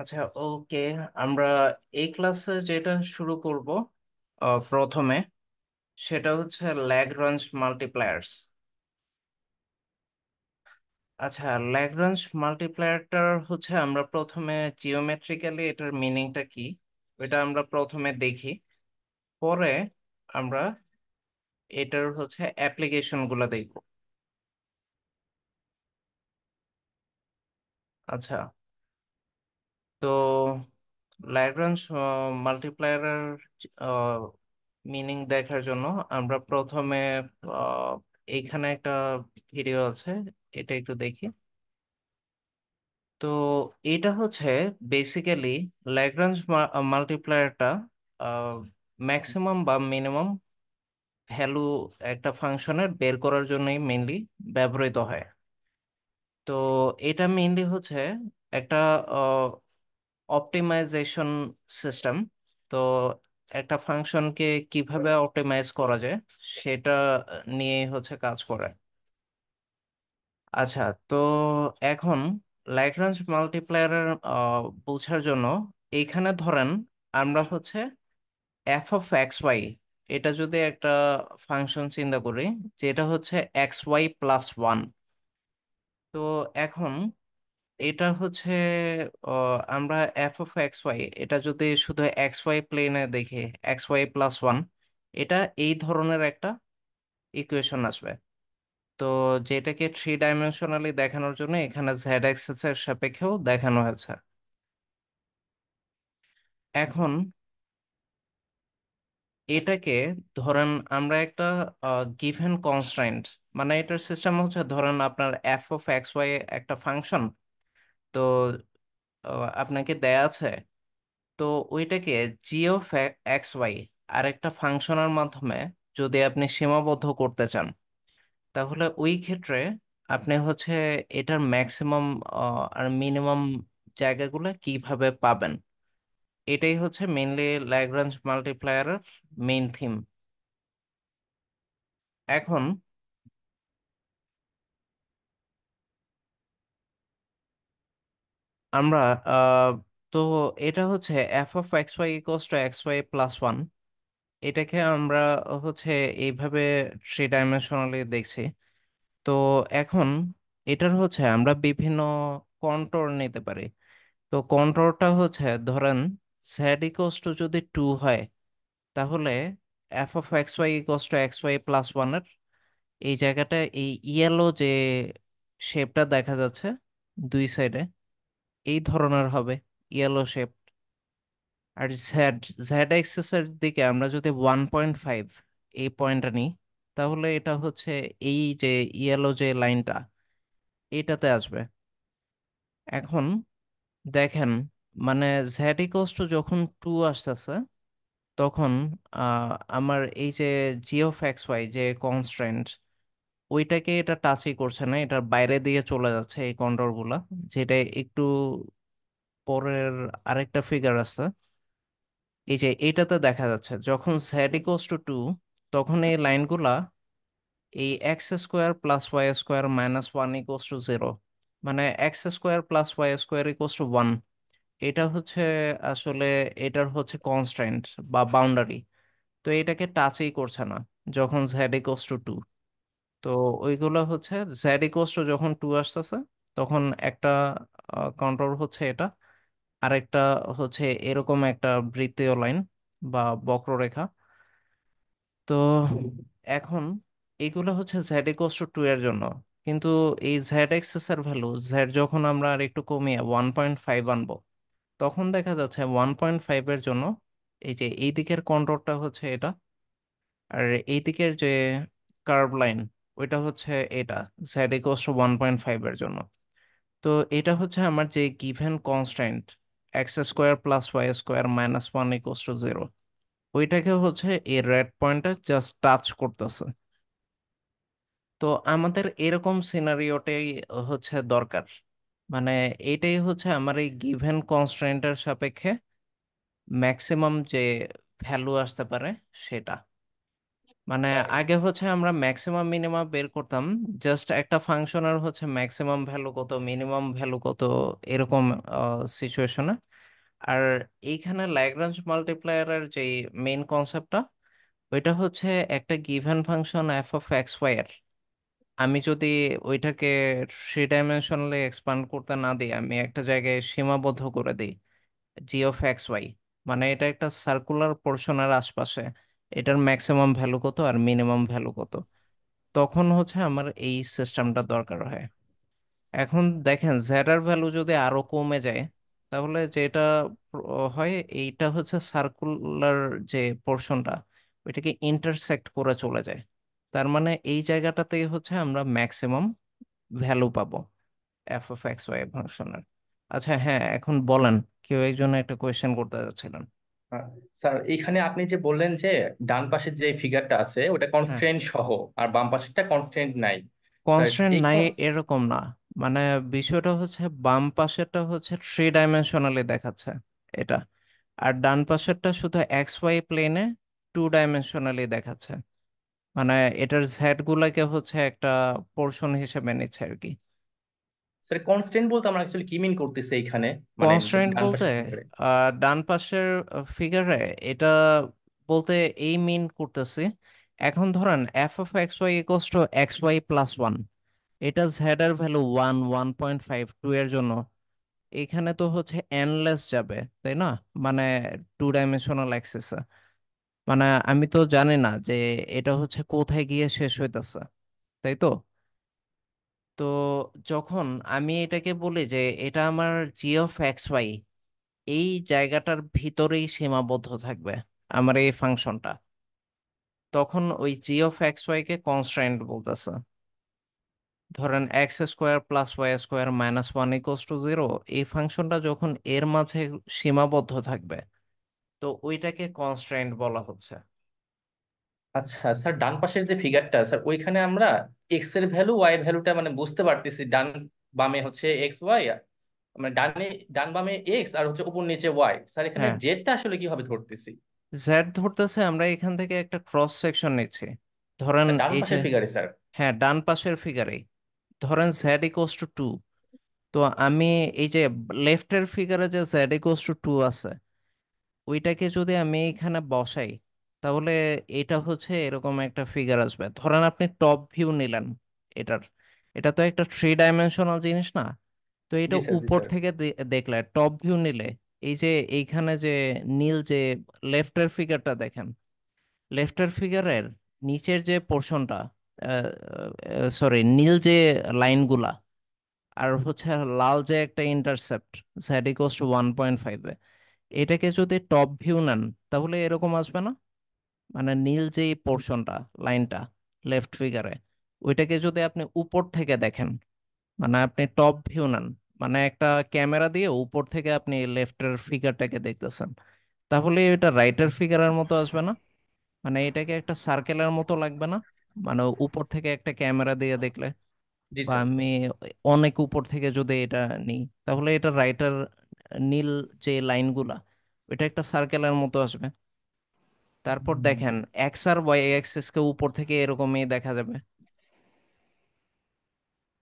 আচ্ছা ওকে আমরা এই ক্লাসে যেটা শুরু করব আহ, প্রথমে সেটা হচ্ছে ল্যাগ্রাঞ্জ মাল্টিপ্লায়ার্স আচ্ছা ল্যাগ্রাঞ্জ মাল্টিপ্লায়ারটার হচ্ছে আমরা প্রথমে জিওমেট্রিক্যালি এটার মিনিংটা কি ওইটা আমরা প্রথমে দেখি পরে আমরা এটার হচ্ছে অ্যাপ্লিকেশনগুলো দেখব আচ্ছা তো ল্যাগ্রাঞ্জ মাল্টিপ্লায়ারের মিনিং দেখার জন্য আমরা প্রথমে এইখানে একটা ভিডিও আছে এটা একটু দেখি তো এটা হচ্ছে বেসিক্যালি ল্যাগ্রাঞ্জ মাল্টিপ্লায়ারটা ম্যাক্সিমাম বা মিনিমাম ভ্যালু একটা ফাংশনের বের করার জন্যই মেনলি ব্যবহৃত হয় তো এটা মেনলি হচ্ছে একটা অপটিমাইজেশন সিস্টেম তো একটা ফাংশনকে কিভাবে অপটিমাইজ করা যায় সেটা নিয়ে হচ্ছে কাজ করে আচ্ছা তো এখন ল্যাগ্রাঞ্জ মাল্টিপ্লায়ারের বোঝার জন্য এইখানে ধরেন আমরা হচ্ছে এফ অফ এক্স ওয়াই এটা যদি একটা ফাংশন চিন্তা করি যেটা হচ্ছে এক্স ওয়াই প্লাস ওয়ান তো এখন এটা হচ্ছে আমরা এফ অফ এক্স ওয়াই এটা যদি শুধু এক্স ওয়াই প্লেনে দেখি এক্স ওয়াই প্লাস ওয়ান এটা এই ধরনের একটা ইকুয়েশন আসবে তো যেটাকে থ্রি ডাইমেনশনালি দেখানোর জন্য এখানে জেড অ্যাক্সিস এর সাপেক্ষেও দেখানো হয়েছে এখন এটাকে ধরেন আমরা একটা গিভেন কনস্ট্রেন্ট মানে এটার সিস্টেম হচ্ছে ধরেন আপনার এফ অফ এক্স ওয়াই একটা ফাংশন তো আপনাকে দেয়া আছে তো ওইটাকে জিও এক্স ওয়াই আর একটা ফাংশনের মাধ্যমে যদি আপনি সীমাবদ্ধ করতে চান তাহলে ওই ক্ষেত্রে আপনি হচ্ছে এটার ম্যাক্সিমাম আর মিনিমাম জায়গাগুলো কিভাবে পাবেন এটাই হচ্ছে মেনলি ল্যাগ্রাঞ্জ মাল্টিপ্লায়ারের মেইন থিম এখন আমরা তো এটা হচ্ছে F of x Y equals to X Y plus one এটাকে আমরা হচ্ছে এইভাবে থ্রি ডাইমেনশনালি দেখছি তো এখন এটার হচ্ছে আমরা বিভিন্ন কন্ট্রোল নিতে পারি তো কন্ট্রোলটা হচ্ছে ধরেন স্যাড ইকুয়ালস টু যদি টু হয় তাহলে F of x Y equals to X Y plus ওয়ানের এই জায়গাটা এই ইয়েলো যে শেপটা দেখা যাচ্ছে দুই সাইডে এই ধরনের হবে ইয়েলো শেপ আর জ্যাড জ্যাড এর দিকে আমরা যদি ওয়ান পয়েন্ট ফাইভ এই পয়েন্টটা নিই তাহলে এটা হচ্ছে এই যে ইয়েলো যে লাইনটা এটাতে আসবে এখন দেখেন মানে জ্যাড ইকোস্ট যখন টু আসতেছে তখন আমার এই যে জিও ফ্যাক্স ওয়াই যে কনস্ট্রেন্ট ওইটাকে এটা টাচই করছে না এটার বাইরে দিয়ে চলে যাচ্ছে এই কন্ট্রোলগুলা যেটা একটু পরের আরেকটা ফিগার আছে এই যে এটাতে দেখা যাচ্ছে যখন স্যাড ইকোস টু টু তখন এই লাইনগুলা এই X square plus Y square minus one equals to zero মানে X square plus Y square equals to one এটা হচ্ছে আসলে এটার হচ্ছে কনস্ট্যান্ট বা বাউন্ডারি তো এটাকে টাচই করছে না যখন z ইকোস টু টু তো ওইগুলো হচ্ছে জ্যাড ইকোয়াস যখন টু আসতেছে তখন একটা কন্ট্রোল হচ্ছে এটা আরেকটা হচ্ছে এরকম একটা বৃত্তীয় লাইন বা বক্ররেখা তো এখন এগুলো হচ্ছে জ্যাড ইকোয়াস টু এর জন্য কিন্তু এই জ্যাড এক্সেস এর ভ্যালু জ্যাড যখন আমরা আর একটু কমিয়ে ওয়ান পয়েন্ট ফাইভ আনবো তখন দেখা যাচ্ছে ওয়ান পয়েন্ট ফাইভের জন্য এই যে এই দিকের কন্ট্রোলটা হচ্ছে এটা আর এই দিকের যে কার্ভ লাইন ওইটা হচ্ছে এটা টু ওয়ান পয়েন্ট ফাইভ এর জন্য তো এটা হচ্ছে আমার যে given constant X square plus Y square minus one equals to zero ওইটাকে হচ্ছে এই রেড পয়েন্টটা জাস্ট টাচ করতেছে তো আমাদের এরকম সিনারিওটাই হচ্ছে দরকার মানে এটাই হচ্ছে আমার এই গিভেন কনস্ট্যান্টের সাপেক্ষে ম্যাক্সিমাম যে ভ্যালু আসতে পারে সেটা মানে হ্যাঁ। আগে হচ্ছে আমরা ম্যাক্সিমাম মিনিমাম বের করতাম জাস্ট একটা ফাংশনের হচ্ছে ম্যাক্সিমাম ভ্যালু কত মিনিমাম ভ্যালু কত এরকম সিচুয়েশনে আর এইখানে ল্যাগ্রাঞ্জ মাল্টিপ্লায়ারের যে মেইন কনসেপ্টটা ওইটা হচ্ছে একটা given function F of x Y এর আমি যদি ওইটাকে থ্রি ডাইমেনশনালি এক্সপান্ড করতে না দিই আমি একটা জায়গায় সীমাবদ্ধ করে দিই জি অফ এক্স ওয়াই মানে এটা একটা সার্কুলার পোর্শনের আশপাশে এটার ম্যাক্সিমাম ভ্যালু কত আর মিনিমাম ভ্যালু কত তখন হচ্ছে আমার এই সিস্টেমটা দরকার হয় এখন দেখেন জেডার ভ্যালু যদি আরও কমে যায় তাহলে যেটা হয় এইটা হচ্ছে সার্কুলার যে পোর্শনটা ওইটাকে ইন্টারসেক্ট করে চলে যায় তার মানে এই জায়গাটাতেই হচ্ছে আমরা ম্যাক্সিমাম ভ্যালু পাবো এফ অফ এক্স ওয়াই ফাংশনের আচ্ছা হ্যাঁ এখন বলেন কেউ একজন একটা কোয়েশ্চেন করতে যাচ্ছিলেন স্যার এখানে আপনি যে বললেন যে ডান পাশের যে ফিগারটা আছে ওটা কনস্ট্রেন্ট হ্যাঁ। সহ আর বাম পাশেরটা কনস্ট্রেন্ট নাই কনস্ট্রেন্ট নাই এরকম না মানে বিষয়টা হচ্ছে বাম পাশেরটা হচ্ছে থ্রি ডাইমেনশনালি দেখাচ্ছে এটা আর ডান পাশেরটা শুধু এক্স ওয়াই প্লেনে টু ডাইমেনশনালি দেখাচ্ছে মানে এটার জেড গুলাকে হচ্ছে একটা পোর্শন হিসেবে নিচ্ছে আর কি স্যার কনস্ট্যান্ট বলতে আমরা অ্যাকচুয়ালি কি মিন করতেছি এইখানে মানে কনস্ট্যান্ট বলতে ডান পাশের ফিগারে এটা বলতে এই মিন করতেছি এখন ধরেন F of x Y equals to X Y plus one এটা জেড এর value one one point five two এর জন্য এখানে তো হচ্ছে এনলেস যাবে তাই না মানে টু ডাইমেনশনাল অ্যাক্সেস মানে আমি তো জানি না যে এটা হচ্ছে কোথায় গিয়ে শেষ হইতেছে তাই তো তো যখন আমি এটাকে বলি যে এটা আমার জি অফ এক্স ওয়াই এই জায়গাটার ভিতরেই সীমাবদ্ধ থাকবে আমার এই ফাংশনটা তখন ওই জি অফ এক্স ওয়াইকে কনস্ট্যান্ট বলতেছে ধরেন X square plus Y square minus one equals to zero এই ফাংশনটা যখন এর মাঝে সীমাবদ্ধ থাকবে তো ওইটাকে কনস্ট্যান্ট বলা হচ্ছে আচ্ছা স্যার ডান পাশের যে ফিগারটা স্যার ওইখানে আমরা এক্স এর ভ্যালু ওয়াই এর ভ্যালুটা মানে বুঝতে পারতেছি ডান বামে হচ্ছে এক্স ওয়াই মানে ডানে ডান বামে এক্স আর হচ্ছে উপর নিচে ওয়াই স্যার এখানে জেডটা হ্যাঁ। আসলে কিভাবে ধরতেছি জেড ধরতেছে আমরা এখান থেকে একটা ক্রস সেকশন নিচ্ছি আচ্ছা, ধরেন স্যার ডান এই যে পাশের ফিগারে স্যার হ্যাঁ ডান পাশের ফিগারে ধরেন জেড ইকুয়ালস টু টু তো আমি এই যে লেফটের ফিগারে যে জেড ইকুয়ালস টু টু আছে ওইটাকে যদি আমি এখানে বসাই তাহলে এটা হচ্ছে এরকম একটা ফিগার আসবে ধরেন আপনি টপ ভিউ নিলেন এটার এটা তো একটা থ্রি ডাইমেনশনাল জিনিস না তো এটা উপর থেকে দেখলে টপ ভিউ নিলে এই যে এইখানে যে নীল যে লেফটের ফিগারটা দেখেন লেফটের ফিগারের নিচের যে পোর্শনটা সরি নীল যে লাইনগুলা আর হচ্ছে লাল যে একটা ইন্টারসেপ্ট জ্যাড ওয়ান পয়েন্ট ফাইভে এটাকে যদি টপ ভিউ নেন তাহলে এরকম আসবে না মানে নীল যে পোর্শনটা লাইনটা লেফট ফিগারে ওইটাকে যদি আপনি উপর থেকে দেখেন মানে আপনি টপ ভিউ নেন মানে একটা ক্যামেরা দিয়ে উপর থেকে আপনি লেফটের ফিগারটাকে দেখতেছেন তাহলে এটা রাইটের ফিগারের মতো আসবে না মানে এটাকে একটা সার্কেলের মতো লাগবে না মানে উপর থেকে একটা ক্যামেরা দিয়ে দেখলে বা আমি অনেক উপর থেকে যদি এটা নিই তাহলে এটা রাইটার নীল যে লাইনগুলা এটা একটা সার্কেলের মতো আসবে তারপর দেখেন এক্স আর ওয়াই অ্যাক্সিস কে উপর থেকে এরকমই দেখা যাবে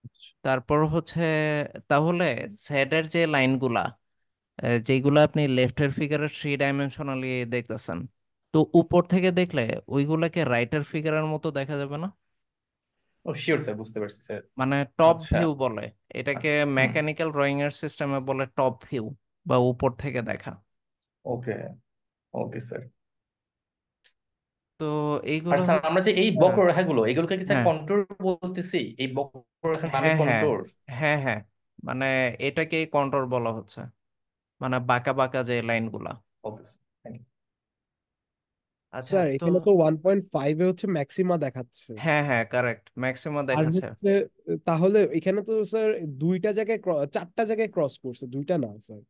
আচ্ছা। তারপর হচ্ছে তাহলে স্যাডের যে লাইনগুলা যেগুলো আপনি লেফটের ফিগারে থ্রি ডাইমেনশনালি দেখতেছেন তো উপর থেকে দেখলে ওইগুলাকে ফিগার ফিগারের মতো দেখা যাবে না বুঝতে মানে টপ ভিউ আচ্ছা। বলে এটাকে আচ্ছা, মেকানিক্যাল ড্রয়িং এর সিস্টেমে বলে টপ ভিউ বা উপর থেকে দেখা ওকে ওকে স্যার তো এইগুলো আর আচ্ছা, আমরা যে এই হ্যাঁ বক্ররেখাগুলো এগুলোকে কি স্যার হ্যাঁ কন্ট্রোল বলতেছি এই বক্ররেখার নামই হ্যাঁ হ্যাঁ কন্ট্রোল হ্যাঁ হ্যাঁ মানে এটাকে কন্ট্রোল বলা হচ্ছে মানে বাঁকা বাঁকা যে লাইনগুলা ওকে আচ্ছা তো এখানে তো ওয়ান পয়েন্ট ফাইভ এ হচ্ছে ম্যাক্সিমা দেখাচ্ছে হ্যাঁ হ্যাঁ কারেক্ট ম্যাক্সিমা আর দেখাচ্ছে হচ্ছে তাহলে এখানে তো স্যার দুইটা জায়গায় চারটা জায়গায় ক্রস করছে দুইটা না স্যার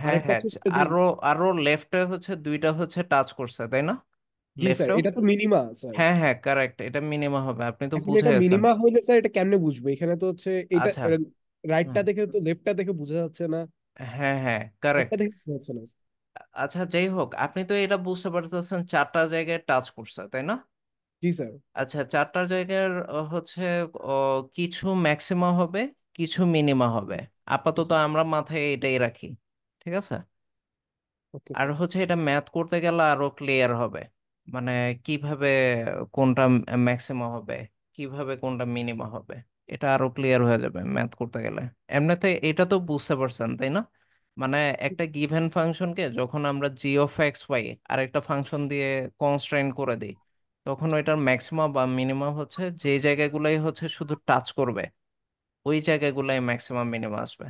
হ্যাঁ আরেকটা হ্যাঁ হচ্ছে আরো আরো লেফটে হচ্ছে দুইটা হচ্ছে টাচ করছে তাই না জি স্যার লেফটও এটা তো মিনিমা স্যার হ্যাঁ হ্যাঁ কারেক্ট এটা মিনিমা হবে আপনি তো এখন বুঝে এটা গেছেন মিনিমা হইলে স্যার এটা কেমনে বুঝবো এখানে তো হচ্ছে এটা আচ্ছা রাইটটা হুম দেখে তো লেফটটা দেখে বোঝা যাচ্ছে না হ্যাঁ হ্যাঁ লেফটটা দেখে বোঝা যাচ্ছে না আচ্ছা যাই হোক আপনি তো এটা বুঝতে পারতেছেন চারটা জায়গায় টাচ করছে তাই না জি স্যার আচ্ছা চারটা জায়গার হচ্ছে আহ, কিছু ম্যাক্সিমা হবে কিছু মিনিমা হবে আপাতত আমরা মাথায় এটাই রাখি ঠিক আছে ওকে আর স্যার হচ্ছে এটা ম্যাথ করতে গেলে আরো ক্লিয়ার হবে মানে কিভাবে কোনটা ম্যাক্সিমাম হবে কিভাবে কোনটা মিনিমাম হবে এটা আরো ক্লিয়ার হয়ে যাবে ম্যাথ করতে গেলে এমনিতে এটা তো বুঝতে পারছেন তাই না মানে একটা গিভেন ফাংশনকে যখন আমরা জি অফ এক্স ওয়াই আর একটা ফাংশন দিয়ে কনস্ট্রেন করে দিই তখন ওইটার ম্যাক্সিমাম বা মিনিমাম হচ্ছে যে জায়গাগুলাই হচ্ছে শুধু টাচ করবে ওই জায়গাগুলাই ম্যাক্সিমাম মিনিমাম আসবে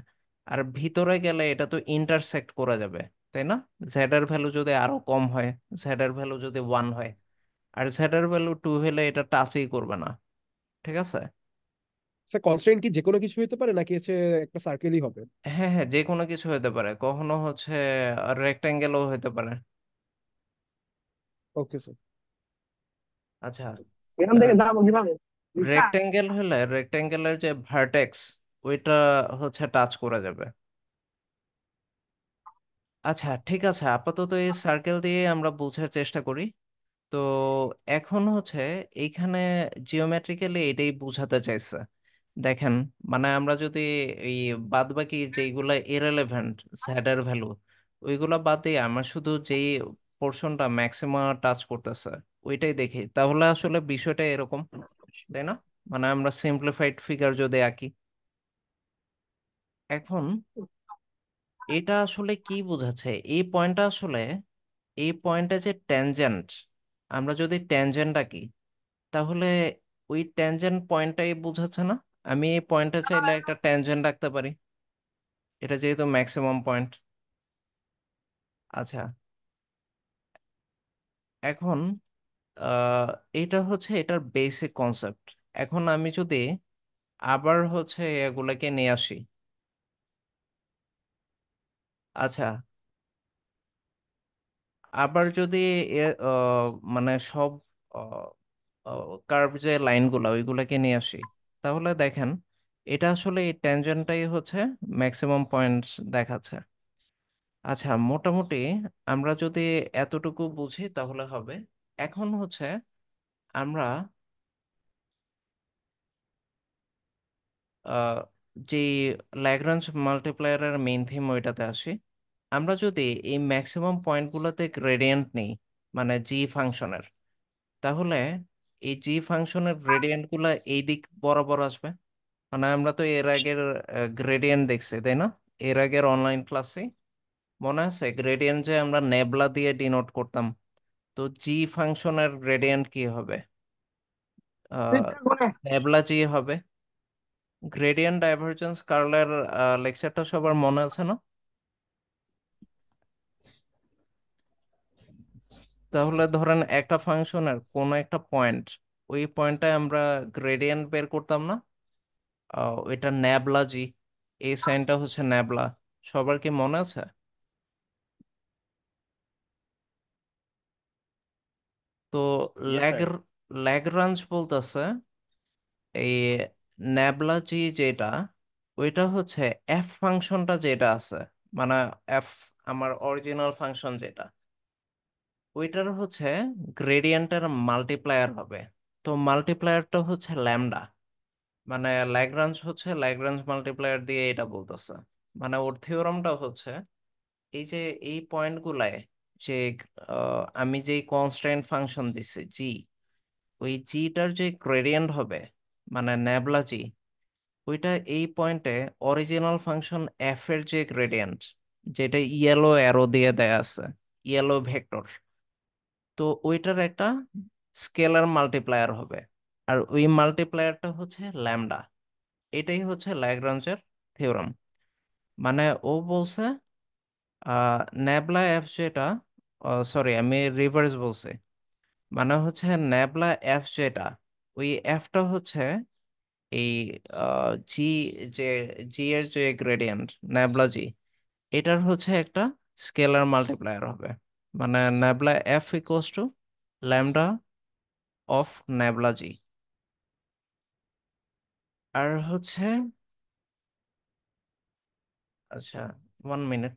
আর ভিতরে গেলে এটা তো ইন্টারসেক্ট করা যাবে তাই না জ্যাডার ভ্যালু যদি আরো কম হয় জ্যাডার ভ্যালু যদি ওয়ান হয় আর জ্যাডার ভ্যালু টু হলে এটা টাচই করবে না ঠিক আছে স্যার কনস্ট্রেন্ট কি যে কোনো কিছু হতে পারে নাকি হচ্ছে একটা সার্কেলই হবে হ্যাঁ হ্যাঁ যে কোনো কিছু হতে পারে কখনো হচ্ছে রেক্ট্যাঙ্গেলও হতে পারে ওকে স্যার আচ্ছা এখান দাম কিভাবে রেক্ট্যাঙ্গেল হলে রেক্ট্যাঙ্গেলের যে ভার্টেক্স ওইটা হচ্ছে টাচ করা যাবে আচ্ছা ঠিক আছে আপাতত এই সার্কেল দিয়ে আমরা বোঝার চেষ্টা করি তো এখন হচ্ছে এইখানে জিওমেট্রিক্যালি এটাই বোঝাতে চাইছে দেখেন মানে আমরা যদি এই বাদ বাকি যেইগুলা ইরেলেভেন্ট স্যাডার ভ্যালু ওইগুলা বাদ দিয়ে আমরা শুধু যেই পোর্শনটা ম্যাক্সিমাম টাচ করতেছে ওইটাই দেখি তাহলে আসলে বিষয়টা এরকম তাই না মানে আমরা সিম্পলিফাইড ফিগার যদি আঁকি এখন এটা আসলে কি বোঝাচ্ছে এই পয়েন্টটা আসলে এই পয়েন্টটা যে ট্যানজেন্ট আমরা যদি ট্যানজেন্ট আঁকি তাহলে ওই ট্যানজেন্ট পয়েন্টটাই বোঝাচ্ছে না আমি এই পয়েন্টটা চাইলে একটা ট্যানজেন্ট রাখতে পারি এটা যেহেতু ম্যাক্সিমাম পয়েন্ট আচ্ছা এখন এটা হচ্ছে এটার বেসিক কনসেপ্ট এখন আমি যদি আবার হচ্ছে এগুলোকে নিয়ে আসি আচ্ছা। আবার যদি মানে সব কার্ভ যে লাইনগুলো ওইগুলোকে নিয়ে আসি তাহলে দেখেন এটা আসলে এই ট্যানজেন্টটাই হচ্ছে ম্যাক্সিমাম পয়েন্টস দেখাচ্ছে আচ্ছা মোটামুটি আমরা যদি এতটুকু বুঝি তাহলে হবে এখন হচ্ছে আমরা আহ যে ল্যাগ্রাঞ্জ মাল্টিপ্লায়ারের মেইন থিম ওইটাতে আসি আমরা যদি এই ম্যাক্সিমাম পয়েন্টগুলোতে গ্রেডিয়েন্ট নিই মানে জি ফাংশনের তাহলে এই জি ফাংশনের গ্রেডিয়েন্টগুলো এই দিক বরাবর আসবে মানে আমরা তো এর আগের গ্রেডিয়েন্ট দেখছি তাই না এর আগের অনলাইন ক্লাসে মনে আছে গ্রেডিয়েন্ট যে আমরা নেবলা দিয়ে ডিনোট করতাম তো জি ফাংশনের গ্রেডিয়েন্ট কি হবে নেবলা জি হবে গ্রেডিয়েন্ট ডাইভারজেন্স কার্লের লেকচারটা সবার মনে আছে না তাহলে ধরেন একটা ফাংশনের কোন একটা পয়েন্ট ওই পয়েন্টটায় আমরা গ্রেডিয়েন্ট বের করতাম না এটা ন্যাবলা জি এই সাইনটা হচ্ছে ন্যাবলা সবার কি মনে আছে তো ল্যাগ রাঞ্জ বলতেছে এই ন্যাবলা জি যেটা ওইটা হচ্ছে এফ ফাংশনটা যেটা আছে মানে এফ আমার অরিজিনাল ফাংশন যেটা ওইটার হচ্ছে গ্রেডিয়েন্টের মাল্টিপ্লায়ার হবে তো মাল্টিপ্লায়ারটা হচ্ছে ল্যামডা মানে ল্যাগ্রাঞ্জ হচ্ছে ল্যাগ্রাঞ্জ মাল্টিপ্লায়ার দিয়ে এটা বলতেছে মানে ওর থিওরামটা হচ্ছে এই যে এই পয়েন্টগুলায় যে আমি যে কনস্ট্যান্ট ফাংশন দিছি জি ওই জিটার যে গ্রেডিয়েন্ট হবে মানে ন্যাবলাজি ওইটা এই পয়েন্টে অরিজিনাল ফাংশন এফ এর যে গ্রেডিয়েন্ট যেটা ইয়েলো অ্যারো দিয়ে দেয়া আছে ইয়েলো ভেক্টর তো ওইটার একটা স্কেলার মাল্টিপ্লায়ার হবে আর ওই মাল্টিপ্লায়ারটা হচ্ছে ল্যামডা এটাই হচ্ছে ল্যাগ্রাঞ্জের থিওরাম মানে ও বলছে ন্যাবলা এফ যেটা সরি আমি রিভার্স বলছি মানে হচ্ছে ন্যাবলা এফ যেটা ওই এফটা হচ্ছে এই জি যে জি এর যে গ্রেডিয়েন্ট ন্যাবলা জি এটার হচ্ছে একটা স্কেলার মাল্টিপ্লায়ার হবে মানে nabla F equals to lambda of nabla G আর হচ্ছে আচ্ছা ওয়ান মিনিট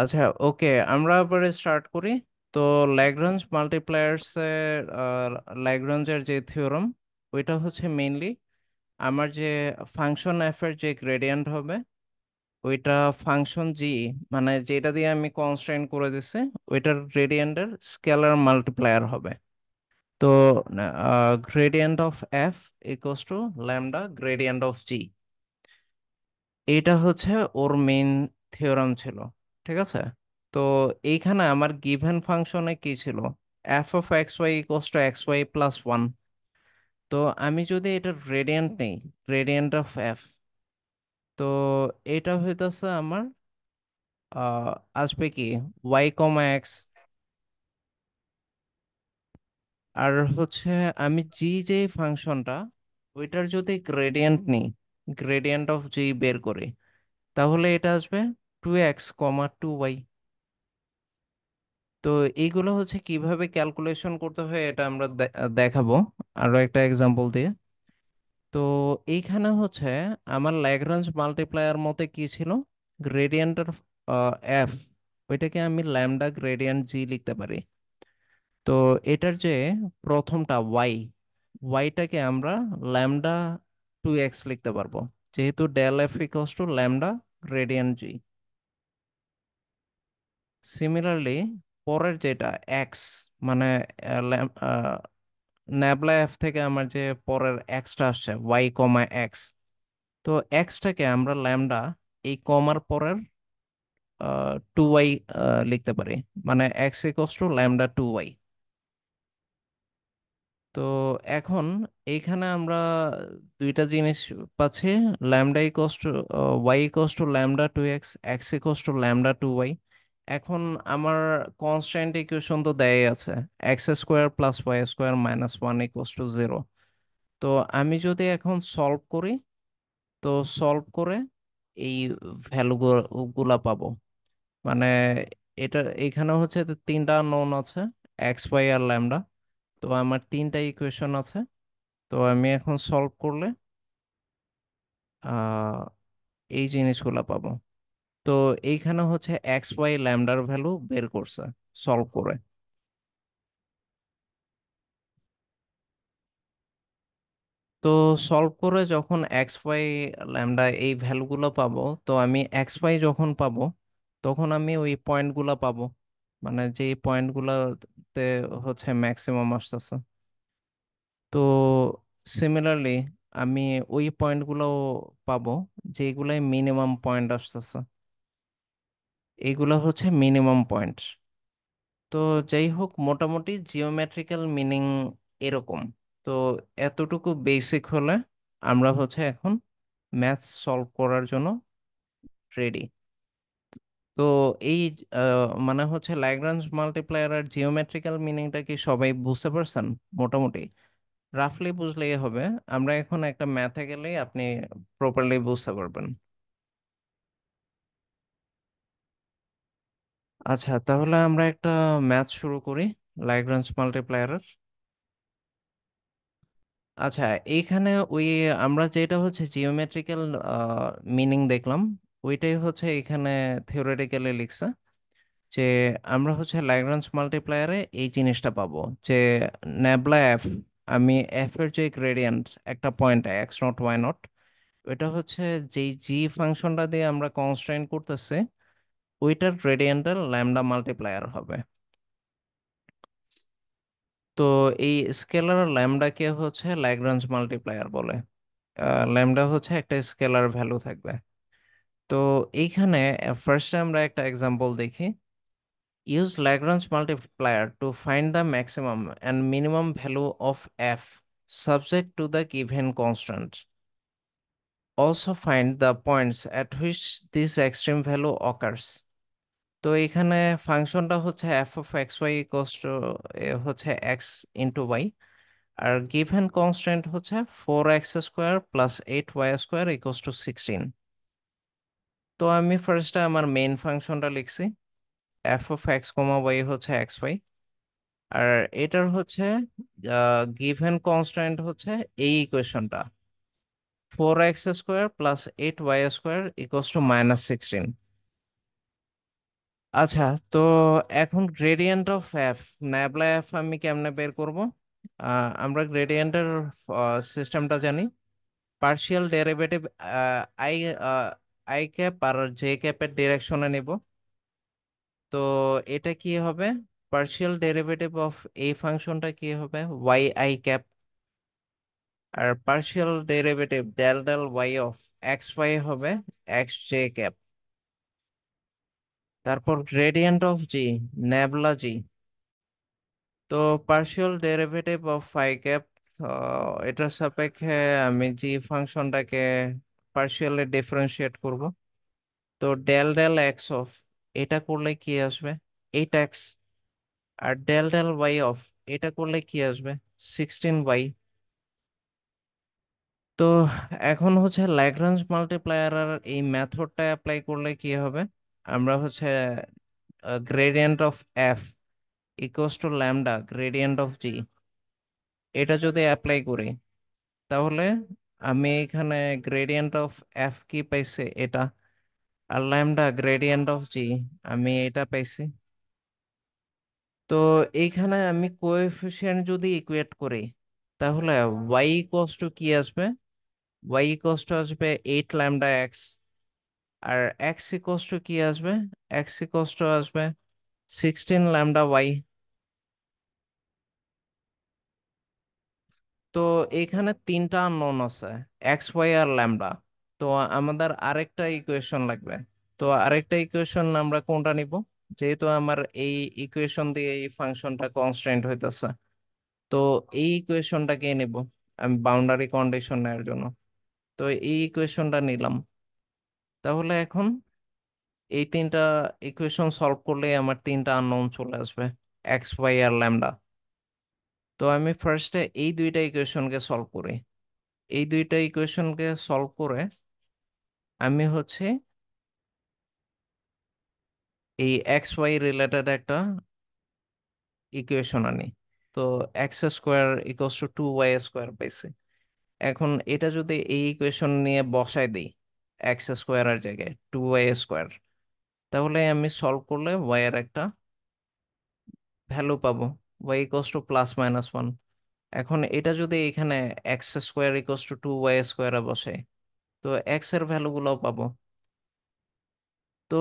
আচ্ছা ওকে আমরা আবার স্টার্ট করি তো ল্যাগ্রাঞ্জ মাল্টিপ্লায়ার্সের ল্যাগ্রাঞ্জের যে থিওরম ওইটা হচ্ছে মেইনলি আমার যে ফাংশন এফের যে গ্রেডিয়েন্ট হবে ওইটা ফাংশন জি মানে যেটা দিয়ে আমি কনস্ট্রেন্ট করে দিছি ওইটার গ্রেডিয়েন্টের স্কেলার মাল্টিপ্লায়ার হবে তো gradient of F equals to lambda gradient of G এটা হচ্ছে ওর মেইন থিওরাম ছিল ঠিক আছে তো এইখানে আমার গিভেন ফাংশনে কি ছিল F of x Y equals to X Y plus one তো আমি যদি এটার গ্রেডিয়েন্ট নেই গ্রেডিয়েন্ট অফ এফ তো এটা হইতেছে আমার আসবে কি ওয়াই কমা এক্স আর হচ্ছে আমি জি যে ফাংশনটা ওইটার যদি গ্রেডিয়েন্ট নিই গ্রেডিয়েন্ট অফ জি বের করি তাহলে এটা আসবে two X comma two Y তো এইগুলো হচ্ছে কিভাবে ক্যালকুলেশন করতে হয় এটা আমরা দেখাবো আরো একটা এক্সাম্পল দিয়ে তো এইখানে হচ্ছে আমার ল্যাগরেঞ্জ মাল্টিপ্লায়ার মতে কি ছিল গ্রেডিয়েন্টের এফ ওইটাকে আমি ল্যামডা গ্রেডিয়েন্ট জি লিখতে পারি তো এটার যে প্রথমটা ওয়াই ওয়াইটাকে আমরা ল্যামডা টু এক্স লিখতে পারবো যেহেতু del F equals to lambda gradient G similarly পরের যেটা এক্স মানে ন্যাবলা এফ থেকে আমার যে পরের এক্সটা আসছে ওয়াই কমা এক্স তো এক্সটাকে আমরা ল্যামডা এই কমার পরের টু ওয়াই লিখতে পারি মানে X equals to lambda two Y তো এখন এইখানে আমরা দুইটা জিনিস পাচ্ছি lambda equals to Y equals to lambda two X X equals to lambda two Y এখন আমার কনস্ট্যান্ট ইকুয়েশন তো দেয় আছে x square plus Y square minus one equals to zero তো আমি যদি এখন সলভ করি তো সলভ করে এই ভ্যালুগুলো পাবো মানে এটা এখানে হচ্ছে তিনটা নন আছে এক্স ওয়াই আর ল্যামডা তো আমার তিনটা ইকুয়েশন আছে তো আমি এখন সলভ করলে এই জিনিসগুলা পাবো তো এইখানে হচ্ছে এক্স ওয়াই ল্যামডার ভ্যালু বের করছে সলভ করে তো সলভ করে যখন এক্স ওয়াই ল্যামডা এই ভ্যালুগুলো পাবো তো আমি এক্স ওয়াই যখন পাবো তখন আমি ওই পয়েন্টগুলো পাবো মানে যে পয়েন্টগুলোতে হচ্ছে ম্যাক্সিমাম আসতেছে তো সিমিলারলি আমি ওই পয়েন্টগুলো পাবো যেগুলাই মিনিমাম পয়েন্ট আসতেছে এইগুলো হচ্ছে মিনিমাম পয়েন্ট তো যাই হোক মোটামুটি জিওমেট্রিক্যাল মিনিং এরকম তো এতটুকু বেসিক হলে আমরা হচ্ছে এখন ম্যাথ সলভ করার জন্য রেডি তো এই মানে হচ্ছে লাইগ্রান্স মাল্টিপ্লায়ার আর জিওমেট্রিক্যাল মিনিংটা কি সবাই বুঝতে পারছেন মোটামুটি রাফলি বুঝলেই হবে আমরা এখন একটা ম্যাথে গেলেই আপনি প্রপারলি বুঝতে পারবেন আচ্ছা তাহলে আমরা একটা ম্যাচ শুরু করি ল্যাগ্রাঞ্জ মাল্টিপ্লায়ারের আচ্ছা এইখানে ওই আমরা যেটা হচ্ছে জিওমেট্রিক্যাল মিনিং দেখলাম ওইটাই হচ্ছে এখানে থিওরিটিক্যালি লিখছে যে আমরা হচ্ছে ল্যাগ্রাঞ্জ মাল্টিপ্লায়ারে এই জিনিসটা পাবো যে ন্যাবলা এফ আমি এফ এর যে গ্রেডিয়েন্ট একটা point X naught Y naught ওইটা হচ্ছে যেই জি ফাংশনটা দিয়ে আমরা কনস্ট্রেন করতেছি ওইটার গ্রেডিয়েন্টের ল্যামডা মাল্টিপ্লায়ার হবে তো এই স্কেলার ল্যামডাকে হচ্ছে ল্যাগ্রাঞ্জ মাল্টিপ্লায়ার বলে ল্যামডা হচ্ছে একটা স্কেলার ভ্যালু থাকবে তো এইখানে ফার্স্টে আমরা একটা এক্সাম্পল দেখি use Lagrange multiplier to find the maximum and minimum value of F subject to the given constant also find the points at which this extreme value occurs তো এখানে ফাংশনটা হচ্ছে এফ অফ এক্স ওয়াই কস্ট হচ্ছে X into Y আর given constant হচ্ছে four X square plus eight Y square equals to sixteen তো আমি ফার্স্টে আমার মেইন ফাংশনটা লিখছি F of X comma Y হচ্ছে এক্স ওয়াই আর এটার হচ্ছে গিভেন কনস্ট্যান্ট হচ্ছে এই ইকুয়েশনটা four X square plus eight Y square equals to minus sixteen আচ্ছা তো এখন gradient of F nabla F আমি কেমনে বের করব আমরা গ্রেডিয়েন্টের সিস্টেমটা জানি partial derivative I I cap আর জে ক্যাপের ডিরেকশনে নেব তো এটা কি হবে পার্শিয়াল ডেরিভেটিভ অফ এই ফাংশনটা কি হবে ওয়াই আই ক্যাপ আর partial derivative del del Y of x Y হবে এক্স জে ক্যাপ তারপর gradient of G nabla G তো partial derivative of phi cap এটার সাপেক্ষে আমি জি ফাংশনটাকে পার্সিয়ালি ডিফারেন্সিয়েট করব তো ডেল ডেল এক্স অফ এটা করলে কি আসবে এইট এক্স আর ডেল ডেল ওয়াই অফ এটা করলে কি আসবে সিক্সটিন ওয়াই তো এখন হচ্ছে ল্যাগ্রাঞ্জ মাল্টিপ্লায়ার এই মেথডটা অ্যাপ্লাই করলে কি হবে আমরা হচ্ছে gradient of F equals to lambda gradient of G এটা যদি অ্যাপ্লাই করি তাহলে আমি এখানে গ্রেডিয়েন্ট অফ এফ কি পাইছি এটা আর ল্যামডা গ্রেডিয়েন্ট অফ জি আমি এটা পাইছি তো এইখানে আমি কোয়েফিশিয়েন্ট যদি ইকুয়েট করি তাহলে ওয়াই ইকুয়াস টু কি আসবে ওয়াই ইকুয়াস টু আসবে এইট ল্যামডা এক্স আর এক্স ইকোস টু কি আসবে এক্স ইকোস টু আসবে সিক্সটিন ল্যামডা ওয়াই তো এখানে তিনটা আননোন আছে এক্স ওয়াই আর ল্যামডা তো আমাদের আরেকটা ইকুয়েশন লাগবে তো আরেকটা ইকুয়েশন আমরা কোনটা নিব যেহেতু আমার এই ইকুয়েশন দিয়ে এই ফাংশনটা কনস্ট্যান্ট হইতেছে তো এই ইকুয়েশনটাকে নিব আমি বাউন্ডারি কন্ডিশন নেওয়ার জন্য তো এই ইকুয়েশনটা নিলাম তাহলে এখন এই তিনটা ইকুয়েশন সলভ করলে আমার তিনটা আননোন চলে আসবে এক্স ওয়াই আর ল্যামডা তো আমি ফার্স্টে এই দুইটা ইকুয়েশনকে সলভ করি এই দুইটা ইকুয়েশনকে সলভ করে আমি হচ্ছে এই এক্স ওয়াই রিলেটেড একটা ইকুয়েশন আনি তো X square equal to Y square পাইছি এখন এটা যদি এই ইকুয়েশন নিয়ে বসায় দিই এক্স স্কোয়ার এর জায়গায় টু ওয়াই স্কোয়ার তাহলে আমি সলভ করলে ওয়াই এর একটা ভ্যালু পাবো y equals to plus minus one এখন এটা যদি এখানে x square equals to two y স্কোয়ারে বসে তো এক্স এর ভ্যালুগুলোও পাবো তো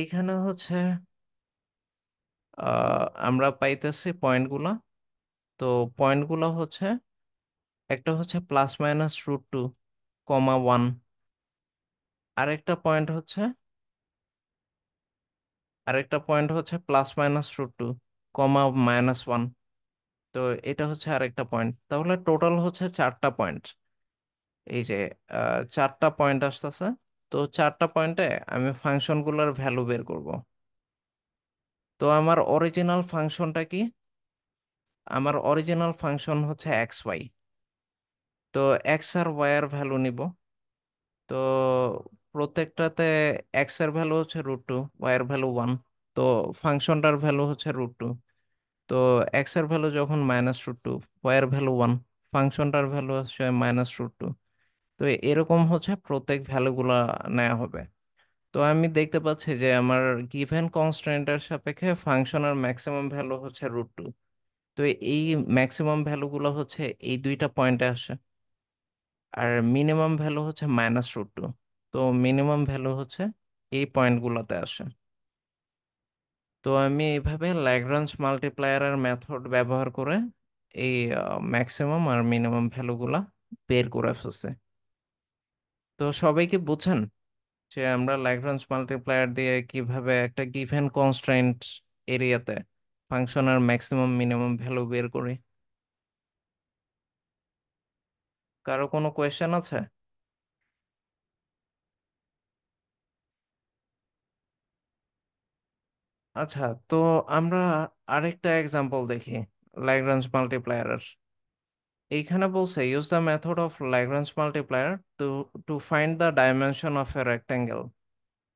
এইখানে হচ্ছে আমরা পাইতেছি পয়েন্টগুলো তো পয়েন্টগুলো হচ্ছে একটা হচ্ছে plus minus root two comma one আরেকটা পয়েন্ট হচ্ছে আরেকটা পয়েন্ট হচ্ছে plus minus root two comma minus one তো এটা হচ্ছে আরেকটা পয়েন্ট তাহলে টোটাল হচ্ছে চারটা পয়েন্ট এই যে চারটা পয়েন্ট আসতেছে তো চারটা পয়েন্টে আমি ফাংশনগুলোর ভ্যালু বের করব তো আমার অরিজিনাল ফাংশনটা কি আমার অরিজিনাল ফাংশন হচ্ছে এক্স ওয়াই তো এক্স আর ওয়াই এর ভ্যালু নিব তো প্রত্যেকটাতে এক্স এর ভ্যালু হচ্ছে রুট টু ওয়াই এর ভ্যালু ওয়ান তো ফাংশনটার ভ্যালু হচ্ছে রুট টু তো এক্স এর ভ্যালু যখন মাইনাস রুট টু ওয়াই এর ভ্যালু ওয়ান ফাংশনটার ভ্যালু হচ্ছে মাইনাস রুট টু তো এরকম হচ্ছে প্রত্যেক ভ্যালুগুলা নেওয়া হবে তো আমি দেখতে পাচ্ছি যে আমার গিভেন কনস্ট্যান্টের সাপেক্ষে ফাংশনের ম্যাক্সিমাম ভ্যালু হচ্ছে রুট টু তো এই ম্যাক্সিমাম ভ্যালুগুলো হচ্ছে এই দুইটা পয়েন্টে আসে আর মিনিমাম ভ্যালু হচ্ছে মাইনাস রুট টু তো মিনিমাম ভ্যালু হচ্ছে এই পয়েন্টগুলোতে আসে তো আমি এইভাবে ল্যাগরঞ্জ মাল্টিপ্লায়ারের মেথড ব্যবহার করে এই ম্যাক্সিমাম আর মিনিমাম ভ্যালুগুলো বের করে ফেলছে তো সবাইকে বুঝেন যে আমরা ল্যাগরঞ্জ মাল্টিপ্লায়ার দিয়ে কিভাবে একটা গিভেন কনস্ট্রেন্ট এরিয়াতে ফাংশনের ম্যাক্সিমাম মিনিমাম ভ্যালু বের করি কারো কোনো কোয়েশ্চেন আছে আচ্ছা তো আমরা আরেকটা এক্সাম্পল দেখি ল্যাগ্রাঞ্জ মাল্টিপ্লায়ারের এইখানে বলছে use the method of Lagrange multiplier to to find the dimension of a rectangle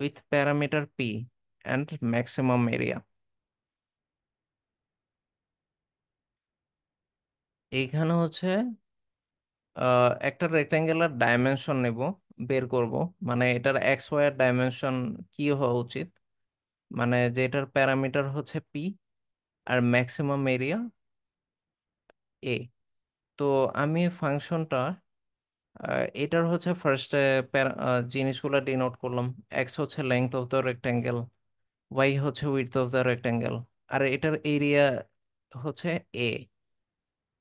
with parameter p and maximum area এইখানে হচ্ছে একটা রেক্ট্যাঙ্গেলার ডাইমেনশন নেব বের করব মানে এটার এক্স ওয়াই ডাইমেনশন কি হওয়া উচিত মানে যেটার প্যারামিটার হচ্ছে পি আর ম্যাক্সিমাম এরিয়া এ তো আমি ফাংশনটা এটার হচ্ছে ফার্স্টে জিনিসগুলো ডিনোট করলাম এক্স হচ্ছে length of the rectangle y হচ্ছে উইথ অফ দ্য রেক্ট্যাঙ্গেল আর এটার এরিয়া হচ্ছে এ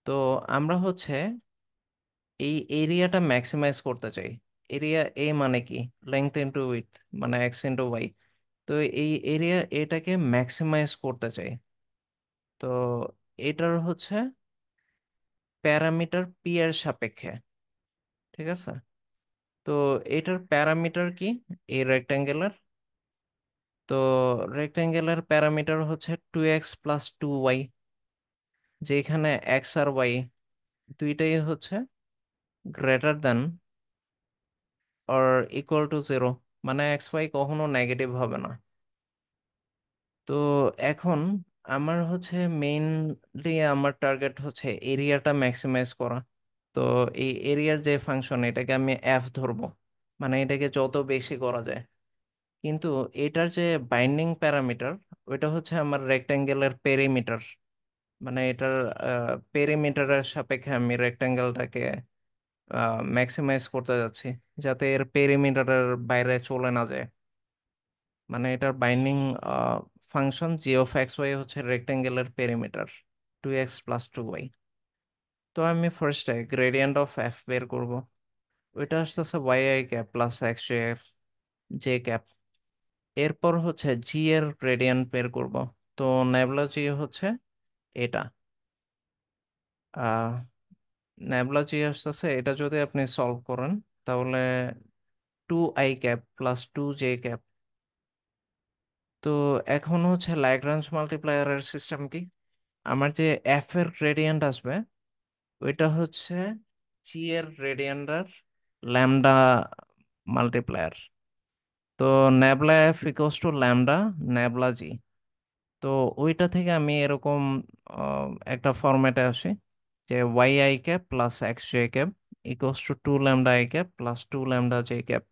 তো আমরা হচ্ছে এই এরিয়াটা ম্যাক্সিমাইজ করতে চাই এরিয়া এ মানে কি লেংথ ইন্টু উইথ মানে এক্স ইন্টু ওয়াই তো এই এরিয়া এটাকে ম্যাক্সিমাইজ করতে চাই তো এটার হচ্ছে প্যারামিটার পি এর সাপেক্ষে ঠিক আছে তো এটার প্যারামিটার কি এই রেক্ট্যাঙ্গেলার তো রেক্ট্যাঙ্গেলার প্যারামিটার হচ্ছে two x plus two y যেখানে এক্স আর ওয়াই দুইটাই হচ্ছে greater than or equal to zero মানে এক্স ওয়াই কখনো নেগেটিভ হবে না তো এখন আমার হচ্ছে মেইনলি আমার টার্গেট হচ্ছে এরিয়াটা ম্যাক্সিমাইজ করা তো এই এরিয়ার যে ফাংশন এটাকে আমি এফ ধরবো মানে এটাকে যত বেশি করা যায় কিন্তু এটার যে বাইন্ডিং প্যারামিটার ওইটা হচ্ছে আমার রেক্ট্যাঙ্গেলের পেরিমিটার মানে এটার পেরিমিটারের সাপেক্ষে আমি রেক্ট্যাঙ্গেলটাকে ম্যাক্সিমাইজ করতে যাচ্ছি যাতে এর পেরিমিটারের বাইরে চলে না যায় মানে এটার binding function g of x y হচ্ছে রেক্টেঙ্গেলের perimeter two x plus two Y তো আমি ফার্স্টে গ্রেডিয়েন্ট অফ এফ বের করব ওইটা আসতেছে y I cap plus x j f j cap এরপর হচ্ছে জি এর গ্রেডিয়েন্ট বের করব তো নেবলা জি হচ্ছে এটা ন্যাবলা আসতেছে এটা যদি আপনি সলভ করেন তাহলে two i cap plus two j cap তো এখন হচ্ছে ল্যাগ্রাঞ্জ মাল্টিপ্লায়ারের সিস্টেম কি আমার যে এফ এর রেডিয়েন্ট আসবে ওইটা হচ্ছে জি এর রেডিয়েন্টার ল্যামডা মাল্টিপ্লায়ার তো nabla F equals to lambda nabla g তো ওইটা থেকে আমি এরকম একটা ফরম্যাটে আসি যে y I cap plus x J cap equals to two lambda i cap plus two lambda j cap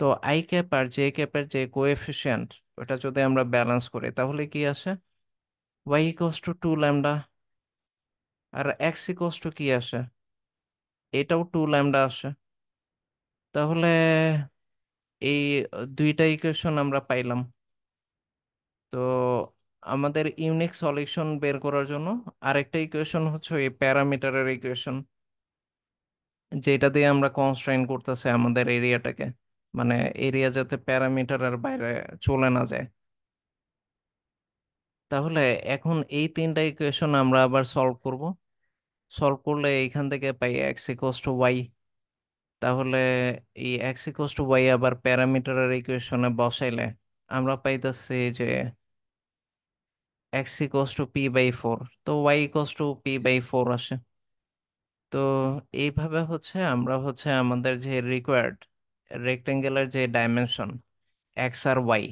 তো আই ক্যাপ আর জে ক্যাপের যে কোয়েফিসিয়েন্ট ওটা যদি আমরা ব্যালেন্স করি তাহলে কি আসে y equals to two lambda আর এক্স ইকোয়াস টু কি আসে এটাও টু ল্যামডা আসে তাহলে এই দুইটা ইকুয়েশন আমরা পাইলাম তো আমাদের ইউনিক সলিউশন বের করার জন্য আরেকটা ইকুয়েশন হচ্ছে এই প্যারামিটারের ইকুয়েশন যেটা দিয়ে আমরা কনস্ট্রেন করতেছে আমাদের এরিয়াটাকে মানে এরিয়া যাতে প্যারামিটারের বাইরে চলে না যায় তাহলে এখন এই তিনটা ইকুয়েশন আমরা আবার সলভ করব সলভ করলে এইখান থেকে পাই এক্স ইকোস টু ওয়াই তাহলে এই এক্স ইকোস টু ওয়াই আবার প্যারামিটারের ইকুয়েশনে বসাইলে আমরা পাইতেছি যে x equals to p by 4 তো y equals to p by 4 আসে তো এইভাবে হচ্ছে আমরা হচ্ছে আমাদের যে রিকোয়ার্ড রেক্টেঙ্গেলের যে ডাইমেনশন এক্স আর ওয়াই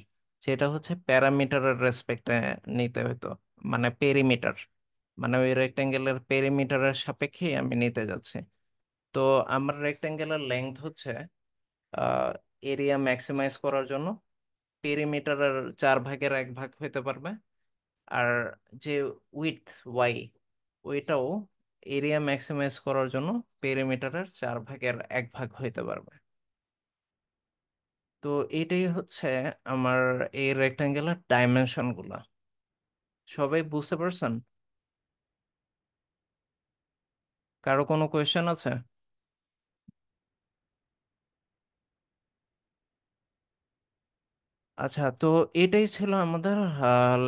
সেটা হচ্ছে প্যারামিটারের রেসপেক্টে নিতে হতো মানে পেরিমিটার মানে ওই রেক্টেঙ্গেলের পেরিমিটারের সাপেক্ষে আমি নিতে যাচ্ছি তো আমার রেক্টেঙ্গেলের লেংথ হচ্ছে এরিয়া ম্যাক্সিমাইজ করার জন্য পেরিমিটারের চার ভাগের এক ভাগ হইতে পারবে আর যে উইথ ওয়াই ওইটাও এরিয়া ম্যাক্সিমাইজ করার জন্য পেরিমিটারের চার ভাগের এক ভাগ হইতে পারবে তো এটাই হচ্ছে আমার এই ডাইমেনশন ডাইমেনশনগুলো সবাই বুঝতে পারছেন কারো কোনো কোয়েশ্চেন আছে আচ্ছা তো এটাই ছিল আমাদের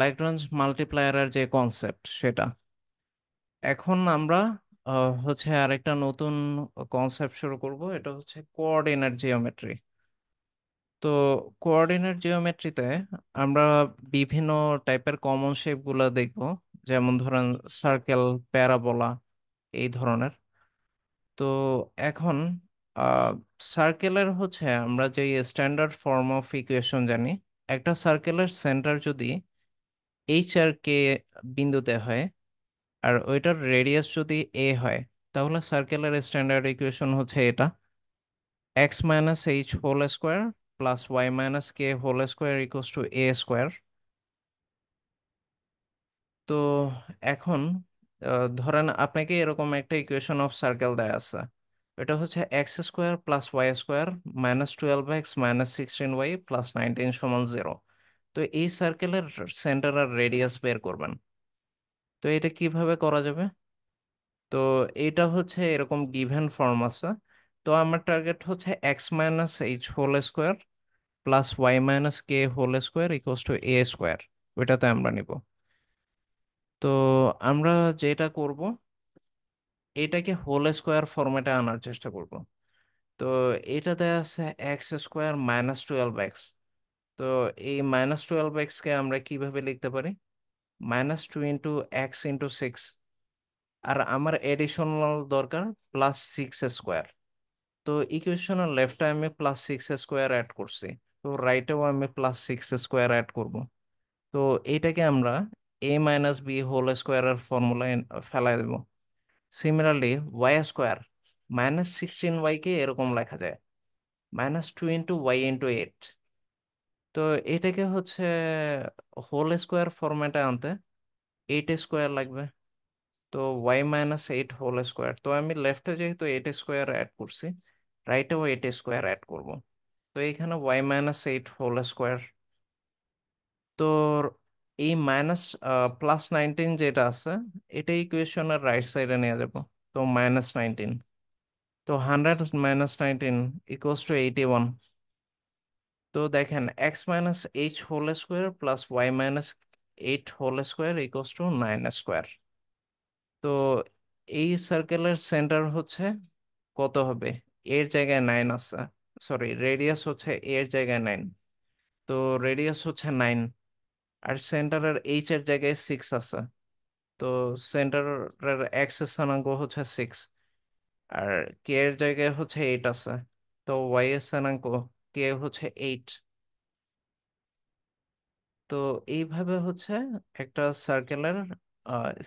ল্যাগ্রাঞ্জ মাল্টিপ্লায়ারের যে কনসেপ্ট সেটা এখন আমরা হচ্ছে আরেকটা নতুন কনসেপ্ট শুরু করব এটা হচ্ছে কোঅর্ডিনেট জিওমেট্রি তো কোঅর্ডিনেট জিওমেট্রিতে আমরা বিভিন্ন টাইপের কমন শেপগুলো দেখব যেমন ধরেন সার্কেল প্যারাবোলা এই ধরনের তো এখন সার্কেলের হচ্ছে আমরা যে স্ট্যান্ডার্ড ফর্ম অফ ইকুয়েশন জানি একটা সার্কেলের সেন্টার যদি এইচ আর কে বিন্দুতে হয় আর ওইটার রেডিয়াস যদি এ হয় তাহলে সার্কেলের স্ট্যান্ডার্ড ইকুয়েশন হচ্ছে এটা x minus h whole square plus y minus k whole square equals to a square তো এখন ধরেন আপনাকে এরকম একটা ইকুয়েশন অফ সার্কেল দেয়া আছে এটা হচ্ছে x square plus Y square minus twelve x minus sixteen y plus nineteen সমান জিরো তো এই সার্কেলের সেন্টার আর রেডিয়াস বের করবেন তো এটা কিভাবে করা যাবে তো এটা হচ্ছে এরকম গিভেন ফর্ম আছে তো আমার টার্গেট হচ্ছে x minus h whole square plus y minus k whole square equals to a square ওইটাতে আমরা নিব তো আমরা যেটা করব এটাকে হোল স্কোয়ার ফরম্যাটে আনার চেষ্টা করব তো এটাতে আছে x square minus twelve x তো এই মাইনাস টুয়েলভ এক্সকে আমরা কিভাবে লিখতে পারি minus two into x into six আর আমার এডিশনাল দরকার প্লাস সিক্স স্কোয়ার তো ইকুয়েশনের লেফটে আমি প্লাস সিক্স স্কোয়ার অ্যাড করছি তো রাইটেও আমি প্লাস সিক্স স্কোয়ার অ্যাড করব তো এটাকে আমরা এ মাইনাস বি হোল স্কোয়ারের ফর্মুলায় ফেলাই দেবো similarly y square minus sixteen ওয়াইকে এরকম লেখা যায় minus two into y into eight তো এটাকে হচ্ছে হোল স্কোয়ার ফরম্যাটে আনতে এইট স্কোয়ার লাগবে তো y minus eight whole square তো আমি লেফটে যেহেতু এইট স্কোয়ার অ্যাড করছি রাইটেও এইট স্কোয়ার অ্যাড করব তো এখানে y minus eight whole square তো এই মাইনাস প্লাস নাইনটিন যেটা আছে এটা ইকুয়েশনের রাইট সাইডে নিয়ে যাব তো মাইনাস নাইনটিন তো hundred minus nineteen equal to eighty one তো দেখেন x minus h whole square plus y minus eight whole square equal to nine square তো এই সার্কেলের সেন্টার হচ্ছে কত হবে এর জায়গায় নাইন আছে সরি রেডিয়াস হচ্ছে এর জায়গায় নাইন তো রেডিয়াস হচ্ছে নাইন আর সেন্টারের এইচ এর জায়গায় সিক্স আছে তো সেন্টারের এক্স এর স্থানাঙ্ক হচ্ছে সিক্স আর কে এর জায়গায় হচ্ছে এইট আছে তো ওয়াই এর স্থানাঙ্ক কে হচ্ছে এইট তো এইভাবে হচ্ছে একটা সার্কেলের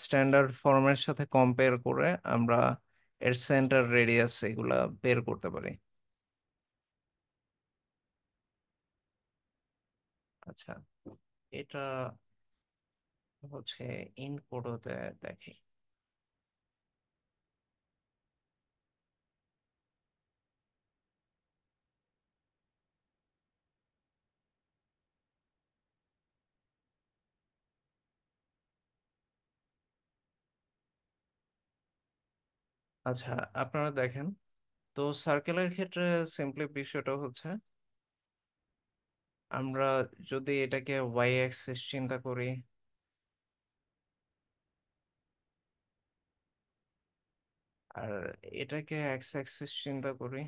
স্ট্যান্ডার্ড ফর্মের সাথে কম্পেয়ার করে আমরা এর সেন্টার রেডিয়াস এগুলা বের করতে পারি আচ্ছা এটা হচ্ছে ইনকোডও দেখি আচ্ছা আপনারা দেখেন তো সার্কেলের ক্ষেত্রে সিম্পলি বিষয়টা হচ্ছে আমরা যদি এটাকে ওয়াই অ্যাক্সিস চিন্তা করি আর এটাকে এক্স অ্যাক্সিস চিন্তা করি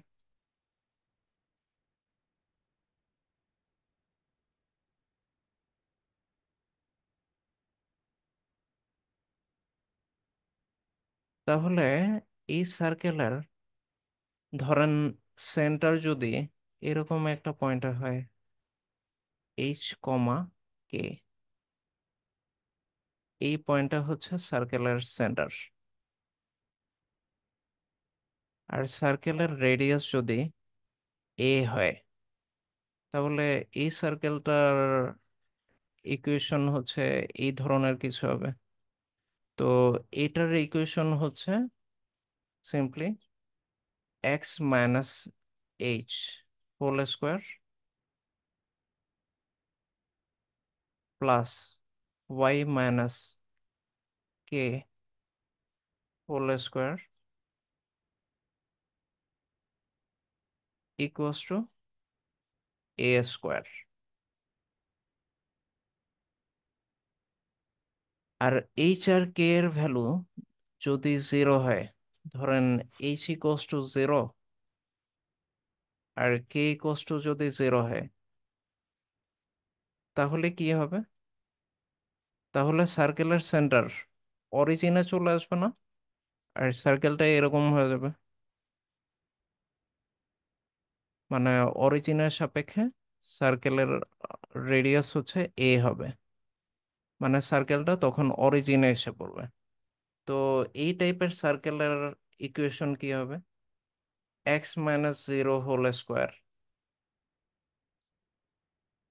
তাহলে এই সার্কেলের ধরেন সেন্টার যদি এরকম একটা পয়েন্টে হয় এইচ কমা কে এই পয়েন্টটা হচ্ছে সার্কেলের সেন্টার আর সার্কেলের রেডিয়াস যদি এ হয় তাহলে এই সার্কেলটার ইকুয়েশন হচ্ছে এই ধরনের কিছু হবে তো এটার ইকুয়েশন হচ্ছে simply x minus h whole square plus y minus k whole square equals to a square আর এইচ আর কে এর ভ্যালু যদি জিরো হয় ধরেন এইচ ইকোয়াস টু জিরো আর কে ইকোয়াস টু যদি জিরো হয় তাহলে কি হবে তাহলে সার্কেলের সেন্টার অরিজিনে চলে আসবে না আর সার্কেলটা এরকম হয়ে যাবে মানে অরিজিনের সাপেক্ষে সার্কেলের রেডিয়াস হচ্ছে এ হবে মানে সার্কেলটা তখন অরিজিনে এসে পড়বে তো এই টাইপের সার্কেলের ইকুয়েশন কি হবে x minus zero whole square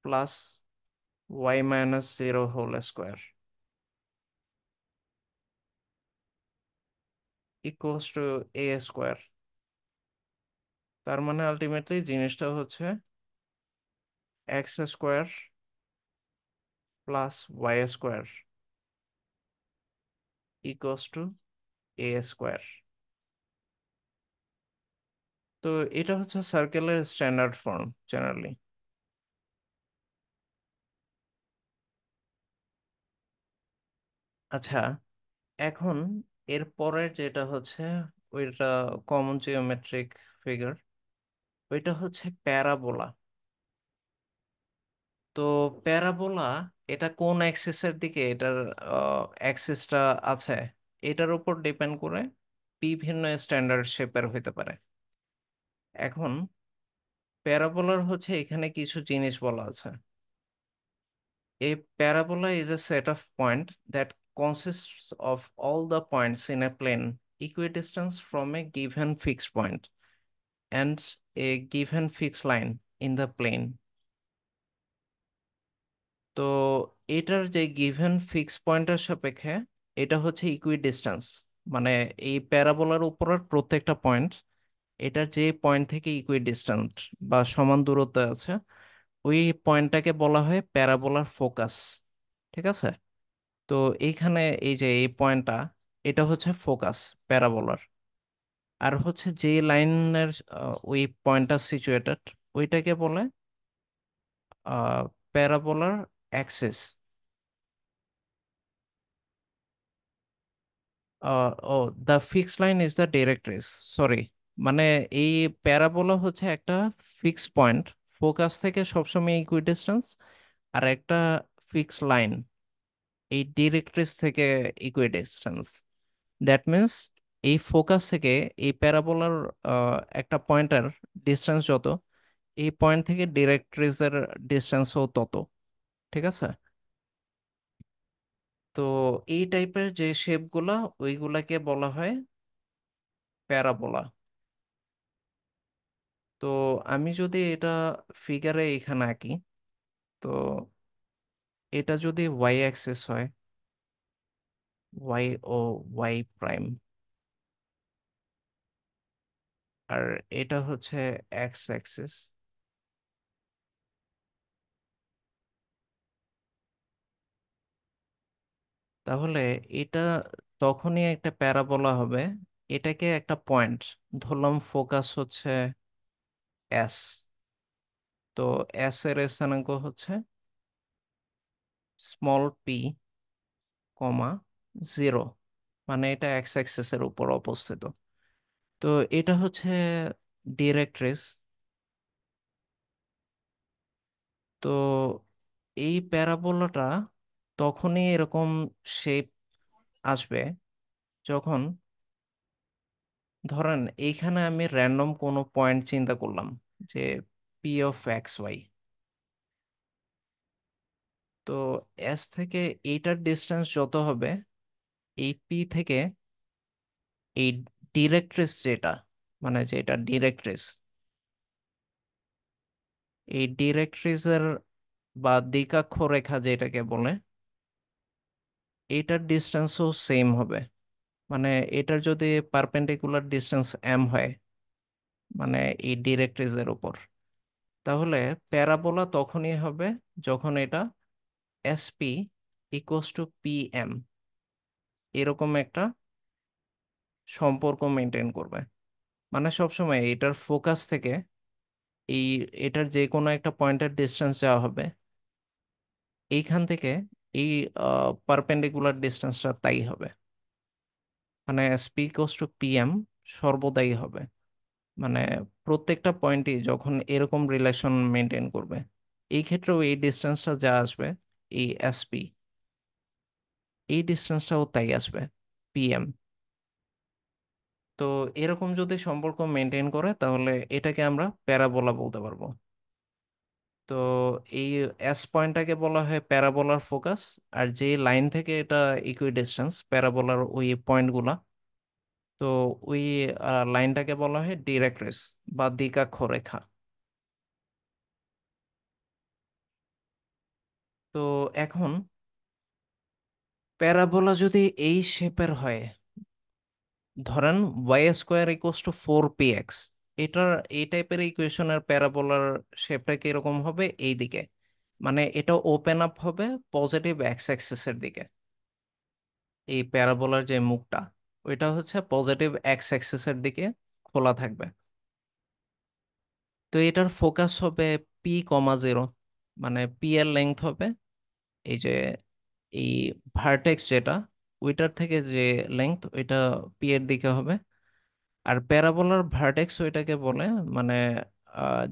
plus y minus zero whole square equals to a square তার মানে আলটিমেটলি জিনিসটা হচ্ছে x square plus Y square equals to a square তো এটা হচ্ছে সার্কেলের স্ট্যান্ডার্ড ফর্ম জেনারেলি আচ্ছা এখন এর যেটা হচ্ছে ওইটা কমন জিওমেট্রিক ফিগার ওইটা হচ্ছে প্যারাবোলা তো প্যারাবোলা এটা কোন অ্যাক্সেসের দিকে এটার অ্যাক্সেসটা আছে এটার উপর ডিপেন্ড করে বিভিন্ন স্ট্যান্ডার্ড শেপের হইতে পারে এখন প্যারাবোলার হচ্ছে এখানে কিছু জিনিস বলা আছে এই parabola is a set of point that consists of all the points in a plane equidistant from a given fixed point and a given fixed line in the plane তো এটার যে গিভেন ফিক্স পয়েন্টের সাপেক্ষে এটা হচ্ছে ইকুই distance মানে এই প্যারাবোলার উপরের প্রত্যেকটা পয়েন্ট এটার যে পয়েন্ট থেকে ইকুই ডিস্টেন্ট বা সমান দূরত্বে আছে ওই পয়েন্টটাকে বলা হয় প্যারাবোলার ফোকাস ঠিক আছে তো এইখানে এই যে এই পয়েন্টটা এটা হচ্ছে ফোকাস প্যারাবোলার আর হচ্ছে যে লাইনের ওই পয়েন্টটা সিচুয়েটেড ওইটাকে বলে প্যারাবোলার অ্যাক্সেস ও the fix line is the directrix sorry মানে এই প্যারাবোলা হচ্ছে একটা ফিক্স পয়েন্ট ফোকাস থেকে সবসময় ইকুই ডিস্টেন্স আর একটা ফিক্স লাইন এই ডিরেক্ট্রিস থেকে ইকুয়ে ডিস্টেন্স দ্যাট মিন্স এই ফোকাস থেকে এই প্যারাবোলার একটা পয়েন্টের ডিস্টেন্স যত এই পয়েন্ট থেকে ডিরেক্ট্রিসের ডিস্টেন্সও তত ঠিক আছে তো এই টাইপের যে শেপগুলা ওইগুলাকে বলা হয় প্যারাবোলা তো আমি যদি এটা ফিগারে এখানে আঁকি তো এটা যদি ওয়াই অ্যাক্সেস হয় ওয়াই ও ওয়াই প্রাইম আর এটা হচ্ছে এক্স অ্যাক্সেস তাহলে এটা তখনই একটা প্যারা বলা হবে এটাকে একটা পয়েন্ট ধরলাম ফোকাস হচ্ছে এস তো এস এর স্থানাঙ্ক হচ্ছে স্মল পি কমা জিরো মানে এটা এক্স অ্যাক্সেসের উপর অবস্থিত তো এটা হচ্ছে ডিরেক্ট্রেস তো এই প্যারাবোলাটা তখনই এরকম শেপ আসবে যখন ধরেন এইখানে আমি র্যান্ডম কোনো পয়েন্ট চিন্তা করলাম যে পি অফ এক্স ওয়াই তো এস থেকে এইটার ডিস্টেন্স যত হবে এই পি থেকে এই ডিরেক্ট্রিস যেটা মানে যেটা ডিরেক্ট্রিস এই ডিরেক্ট্রিসের বা দ্বিকাক্ষ রেখা যেটাকে বলে এটার ডিস্টেন্সও সেম হবে মানে এটার যদি পারপেন্ডিকুলার ডিস্টেন্স এম হয় মানে এই ডিরেক্ট্রিজের উপর তাহলে প্যারাবোলা তখনই হবে যখন এটা এসপি ইকুয়াস টু পিএম এরকম একটা সম্পর্ক মেনটেন করবে মানে সবসময় এটার ফোকাস থেকে এই এটার যে কোনো একটা পয়েন্টের ডিস্টেন্স যাওয়া হবে এইখান থেকে এই পারপেন্ডিকুলার ডিস্টেন্সটা তাই হবে মানে এসপি ইকুয়াস টু পিএম সর্বদাই হবে মানে প্রত্যেকটা পয়েন্টই যখন এরকম রিলেশন মেনটেন করবে এই ক্ষেত্রেও এই ডিস্টেন্সটা যা আসবে এ এস পি এই ডিস্টেন্সটাও তাই আসবে পিএম তো এরকম যদি সম্পর্ক মেনটেন করে তাহলে এটাকে আমরা প্যারাবোলা বলতে পারবো তো এই এস পয়েন্টটাকে বলা হয় প্যারাবোলার ফোকাস আর যে লাইন থেকে এটা ইকুই ডিস্টেন্স প্যারাবোলার ওই পয়েন্টগুলা তো ওই লাইনটাকে বলা হয় ডিরেক্ট্রিস বা দ্বিকাক্ষ রেখা তো এখন প্যারাবোলা যদি এই শেপের হয় ধরেন y square equals to four p x এটার এই টাইপের ইকুয়েশনের প্যারাবোলার শেপটা কীরকম হবে এই দিকে মানে এটা ওপেন আপ হবে পজিটিভ এক্স অ্যাক্সেসের দিকে এই প্যারাবোলার যে মুখটা ওইটা হচ্ছে পজিটিভ এক্স অ্যাক্সেসের দিকে খোলা থাকবে তো এটার ফোকাস হবে পি কমা জিরো মানে পি এর লেংথ হবে এই যে এই ভার্টেক্স যেটা ওইটার থেকে যে লেংথ ওইটা পি এর দিকে হবে আর প্যারাবোলার ভার্টেক্স ওইটাকে বলে মানে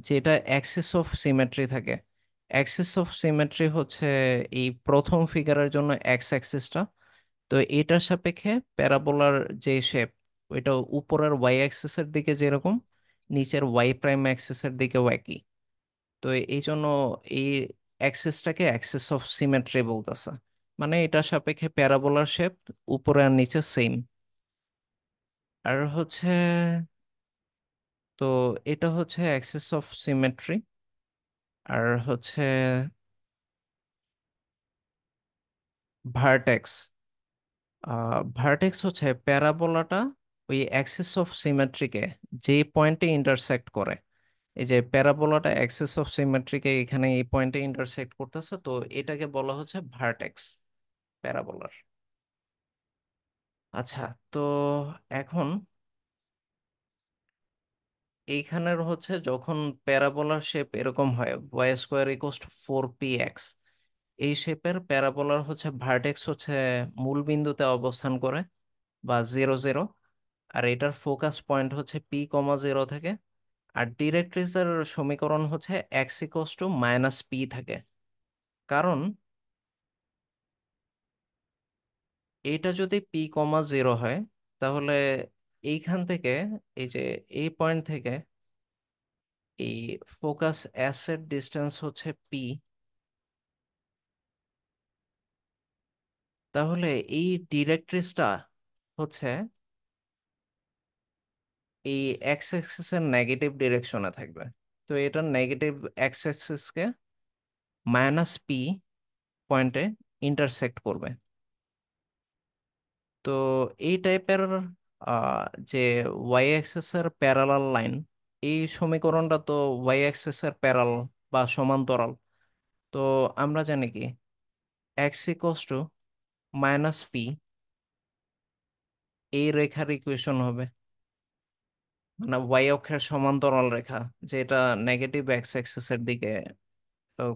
যেটা অ্যাক্সেস অফ সিমেট্রি থাকে অ্যাক্সেস অফ সিমেট্রি হচ্ছে এই প্রথম ফিগারের জন্য এক্স অ্যাক্সেসটা তো এটার সাপেক্ষে প্যারাবোলার যে শেপ ওইটা উপরের ওয়াই অ্যাক্সেসের দিকে যেরকম নিচের ওয়াই প্রাইম অ্যাক্সেসের দিকে একই তো এই জন্য এই অ্যাক্সেসটাকে অ্যাক্সেস অফ সিমেট্রি বলতেছে মানে এটা সাপেক্ষে প্যারাবোলার শেপ উপরে আর নিচে সেম আর হচ্ছে তো এটা হচ্ছে অ্যাক্সেস অফ সিমেট্রি আর হচ্ছে ভার্টেক্স ভার্টেক্স হচ্ছে প্যারাবোলাটা ওই অ্যাক্সেস অফ সিমেট্রিকে যে পয়েন্টে ইন্টারসেক্ট করে এই যে প্যারাবোলাটা অ্যাক্সেস অফ সিমেট্রিকে এখানে এই পয়েন্টে ইন্টারসেক্ট করতেছে তো এটাকে বলা হচ্ছে ভার্টেক্স প্যারাবোলার আচ্ছা তো এখন এইখানের হচ্ছে যখন প্যারাবোলার শেপ এরকম হয় ওয়াই স্কোয়ার ইকোস্ট ফোর পি এক্স এই শেপের প্যারাবোলার হচ্ছে ভার্টেক্স হচ্ছে মূল বিন্দুতে অবস্থান করে বা জিরো জিরো আর এটার ফোকাস পয়েন্ট হচ্ছে পি কমা জিরো থেকে আর ডিরেক্ট্রিসের সমীকরণ হচ্ছে x equals to minus p থাকে কারণ এটা যদি পি কমা জিরো হয় তাহলে এইখান থেকে এই যে এই পয়েন্ট থেকে এই ফোকাস অ্যাসের ডিস্টেন্স হচ্ছে পি তাহলে এই ডিরেক্ট্রিসটা হচ্ছে এই এক্স অ্যাক্সিস এর নেগেটিভ ডিরেকশনে থাকবে তো এটার নেগেটিভ এক্স কে মাইনাস পি পয়েন্টে ইন্টারসেক্ট করবে তো এই টাইপের যে ওয়াই এর প্যারালাল লাইন এই সমীকরণটা তো ওয়াই এর প্যারাল বা সমান্তরাল তো আমরা জানি কি x equals to minus p এই রেখার ইকুয়েশন হবে মানে ওয়াই অক্ষের সমান্তরাল রেখা যে এটা নেগেটিভ এক্স অ্যাক্সিসের দিকে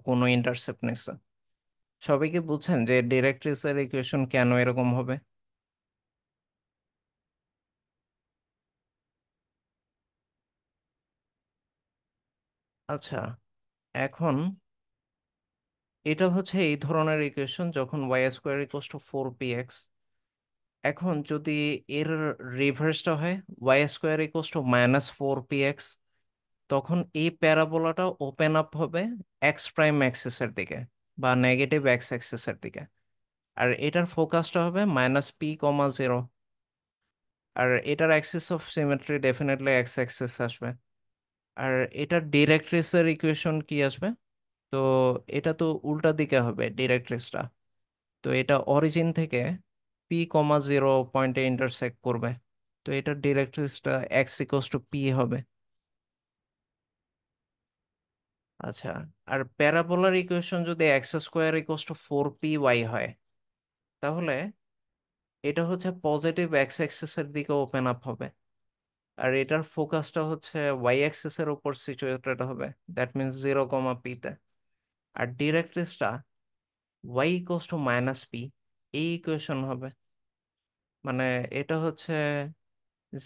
কোনো ইন্টারসেপ্ট নিচ্ছে সবাই কি বুঝছেন যে ডিরেক্ট্রিসের ইকুয়েশন কেন এরকম হবে আচ্ছা এখন এটা হচ্ছে এই ধরনের ইকুয়েশন যখন y square equals to four p x এখন যদি এর রিভার্সটা হয় y square equals to minus four p x তখন এই প্যারাবোলাটা ওপেন আপ হবে এক্স প্রাইম অ্যাক্সেসের দিকে বা নেগেটিভ এক্স অ্যাক্সেসের দিকে আর এটার ফোকাসটা হবে মাইনাস পি কমা জিরো আর এটার axes of symmetry definitely x axes আসবে আর এটার ডিরেক্ট্রিসের ইকুয়েশন কি আসবে তো এটা তো উল্টা দিকে হবে ডিরেক্ট্রিসটা তো এটা অরিজিন থেকে পি কমা জিরো পয়েন্টে ইন্টারসেক্ট করবে তো এটার ডিরেক্ট্রিসটা এক্স ইকোস টু পি হবে আচ্ছা আর প্যারাবোলার ইকুয়েশন যদি x square equals to four p y হয় তাহলে এটা হচ্ছে পজিটিভ এক্স অ্যাক্সেসের দিকে ওপেন আপ হবে আর এটার ফোকাসটা হচ্ছে ওয়াই অ্যাক্সেসের উপর সিচুয়েটেড হবে দ্যাট মিনস জিরো কমা পিতে আর ডিরেক্ট্রিসটা y equals to minus p এই ইকুয়েশন হবে মানে এটা হচ্ছে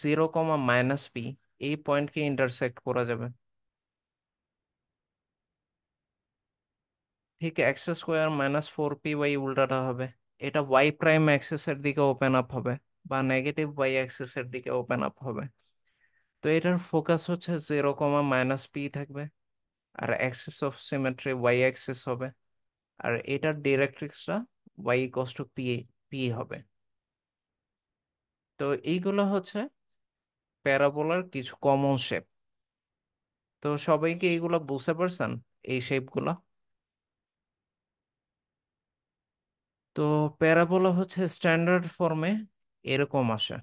জিরো কমা মাইনাস পি এই পয়েন্টকে ইন্টারসেক্ট করা যাবে ঠিক x square minus four p y উল্টাটা হবে এটা ওয়াই প্রাইম অ্যাক্সেসের দিকে ওপেন আপ হবে বা নেগেটিভ ওয়াই অ্যাক্সেসের দিকে ওপেন আপ হবে তো এটার ফোকাস হচ্ছে জিরো কমা মাইনাস পি থাকবে আর axes of symmetry y axes হবে আর এটার ডিরেক্ট্রিক্সটা ওয়াই কস্ট পি পি হবে তো এইগুলো হচ্ছে প্যারাবোলার কিছু কমন শেপ তো সবাইকে এইগুলো বুঝতে পারছেন এই শেপগুলো তো প্যারাবোলা হচ্ছে স্ট্যান্ডার্ড ফর্মে এরকম আসে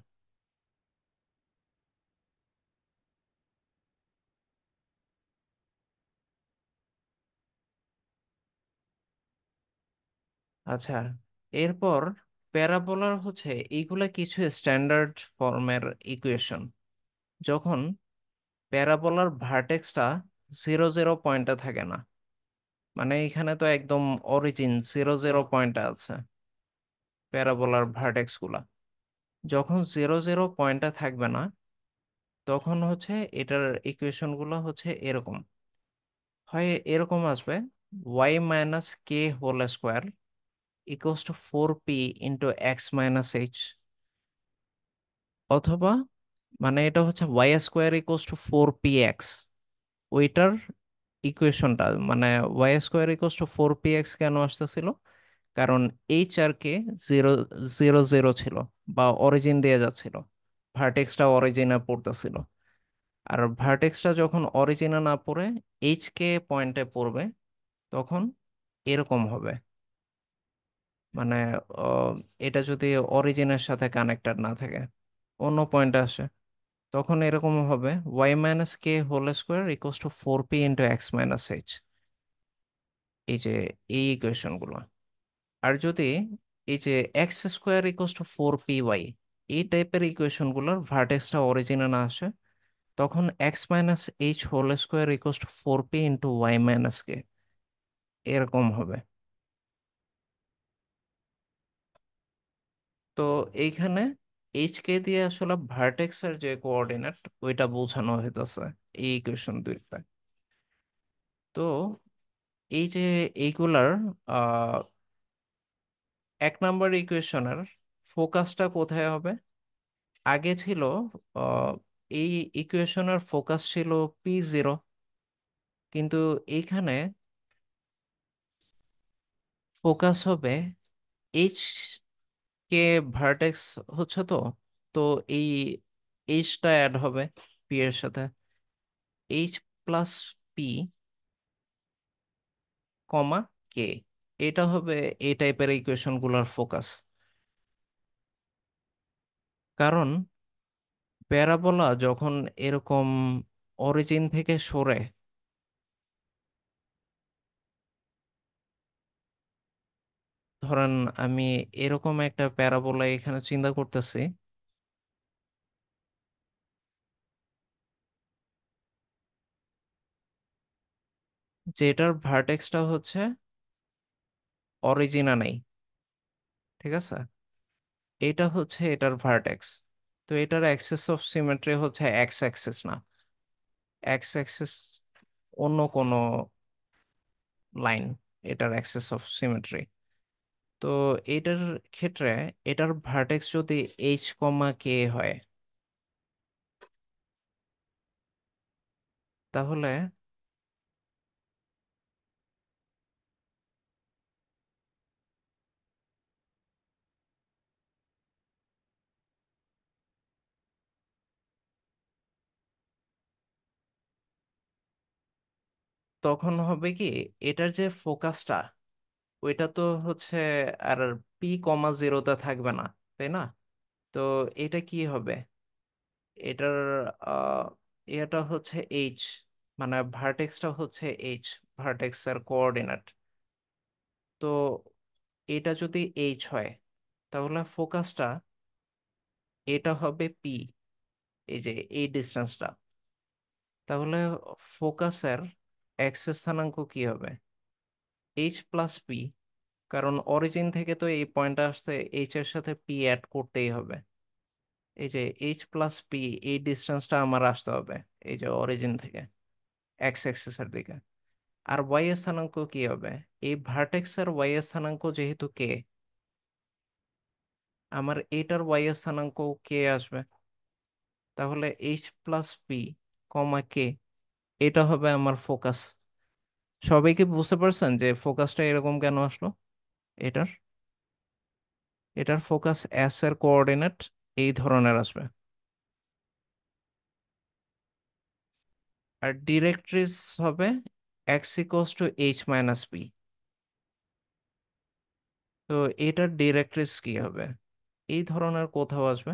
আচ্ছা এরপর প্যারাবোলার হচ্ছে এইগুলা কিছু স্ট্যান্ডার্ড ফর্মের ইকুয়েশন যখন প্যারাবোলার ভার্টেক্সটা জিরো জিরো পয়েন্টে থাকে না মানে এখানে তো একদম অরিজিন জিরো জিরো পয়েন্টে আছে প্যারাবোলার ভার্টেক্সগুলা যখন জিরো জিরো পয়েন্টে থাকবে না তখন হচ্ছে এটার ইকুয়েশনগুলো হচ্ছে এরকম হয় এরকম আসবে y minus k whole square equals to 4p into x minus h অথবা মানে এটা হচ্ছে y square equals two 4px ওইটার ইকুয়েশনটা মানে y square equals two 4px কেন আসতেছিল কারণ h আর কে 0 0 0 ছিল বা অরিজিন দিয়ে যাচ্ছিল ভার্টেক্সটা অরিজিনে পড়তেছিল আর ভার্টেক্সটা যখন অরিজিনে না পড়ে এইচ কে পয়েন্টে পড়বে তখন এরকম হবে মানে এটা যদি অরিজিনের সাথে কানেক্টেড না থাকে অন্য পয়েন্ট আসে তখন এরকম হবে y minus k whole square equal to four p into x minus h এই যে এই ইকুয়েশনগুলো আর যদি এই যে x square equal to four p y এই টাইপের ইকুয়েশনগুলোর ভার্টেক্সটা অরিজিনে না আসে তখন x minus h whole square equal to four p into y minus k এরকম হবে তো এইখানে এইচ কে দিয়ে আসলে ভার্টেক্সের যে কোঅর্ডিনেট ওইটা বোঝানো হইতেছে এই ইকুয়েশন দুইটা তো এই যে এইগুলার এক নাম্বার ইকুয়েশনের ফোকাসটা কোথায় হবে আগে ছিল এই ইকুয়েশনের ফোকাস ছিল পি জিরো কিন্তু এইখানে ফোকাস হবে এইচ কে ভার্টেক্স হচ্ছে তো তো এই এইচটা অ্যাড হবে পি এর সাথে h plus p comma k এটা হবে এই টাইপের ইকুয়েশনগুলোর ফোকাস কারণ প্যারাবোলা যখন এরকম অরিজিন থেকে সরে ধরেন আমি এরকম একটা প্যারাবোলা এখানে চিন্তা করতেছি যে এটার ভার্টেক্সটা হচ্ছে অরিজিনা নেই ঠিক আছে এটা হচ্ছে এটার ভার্টেক্স তো এটার অ্যাক্সেস অফ সিমেট্রি হচ্ছে এক্স অ্যাক্সেস না এক্স অ্যাক্সেস অন্য কোনো লাইন এটার অ্যাক্সেস অফ সিমেট্রি তো এটার ক্ষেত্রে এটার ভার্টেক্স যদি এইচ কমা কে হয় তাহলে তখন হবে কি এটার যে ফোকাসটা ওইটা তো হচ্ছে আর পি কমা জিরোতে থাকবে না তাই না তো এটা কি হবে এটার এটা হচ্ছে এইচ মানে ভার্টেক্সটা হচ্ছে এইচ ভার্টেক্সের কোঅর্ডিনেট তো এটা যদি এইচ হয় তাহলে ফোকাসটা এটা হবে পি এই যে এই ডিস্টেন্সটা তাহলে ফোকাসের এক্স স্থানাঙ্ক কি হবে এইচ প্লাস পি কারণ অরিজিন থেকে তো এই পয়েন্টটা আসছে এইচ এর সাথে পি অ্যাড করতেই হবে এই যে এইচ প্লাস পি এই ডিস্টেন্সটা আমার আসতে হবে এই যে অরিজিন থেকে এক্স অ্যাক্সেসের দিকে আর ওয়াই স্থানাঙ্ক কি হবে এই ভার্টেক্সের ওয়াই স্থানাঙ্ক যেহেতু কে আমার এটার ওয়াই স্থানাঙ্ক কে আসবে তাহলে h plus p comma k এটা হবে আমার ফোকাস সবাই কি বুঝতে পারছেন যে ফোকাসটা এরকম কেন আসলো এটার এটার ফোকাস এস এর কোঅর্ডিনেট এই ধরনের আসবে আর ডিরেক্ট্রিস হবে x equals to h minus b তো এটার ডিরেক্ট্রিস কি হবে এই ধরনের কোথাও আসবে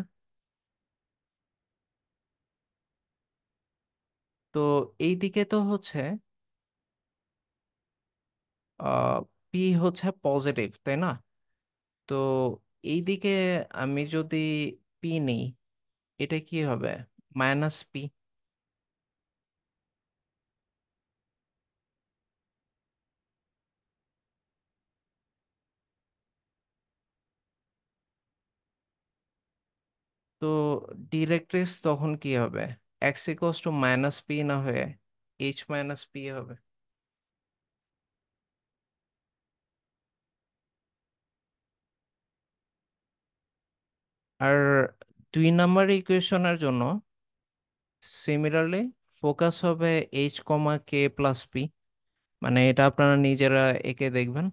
তো এইদিকে তো হচ্ছে আ প হচ্ছে পজিটিভ তাই না তো এইদিকে আমি যদি প নে এটা কি হবে মাইনাস প তো ডিরেক্ট্রেস তখন কি হবে x = -p না হবে h - p হবে আর দুই নাম্বার ইকুয়েশনের জন্য সিমিলারলি ফোকাস হবে h comma k plus p মানে এটা আপনারা নিজেরা একে দেখবেন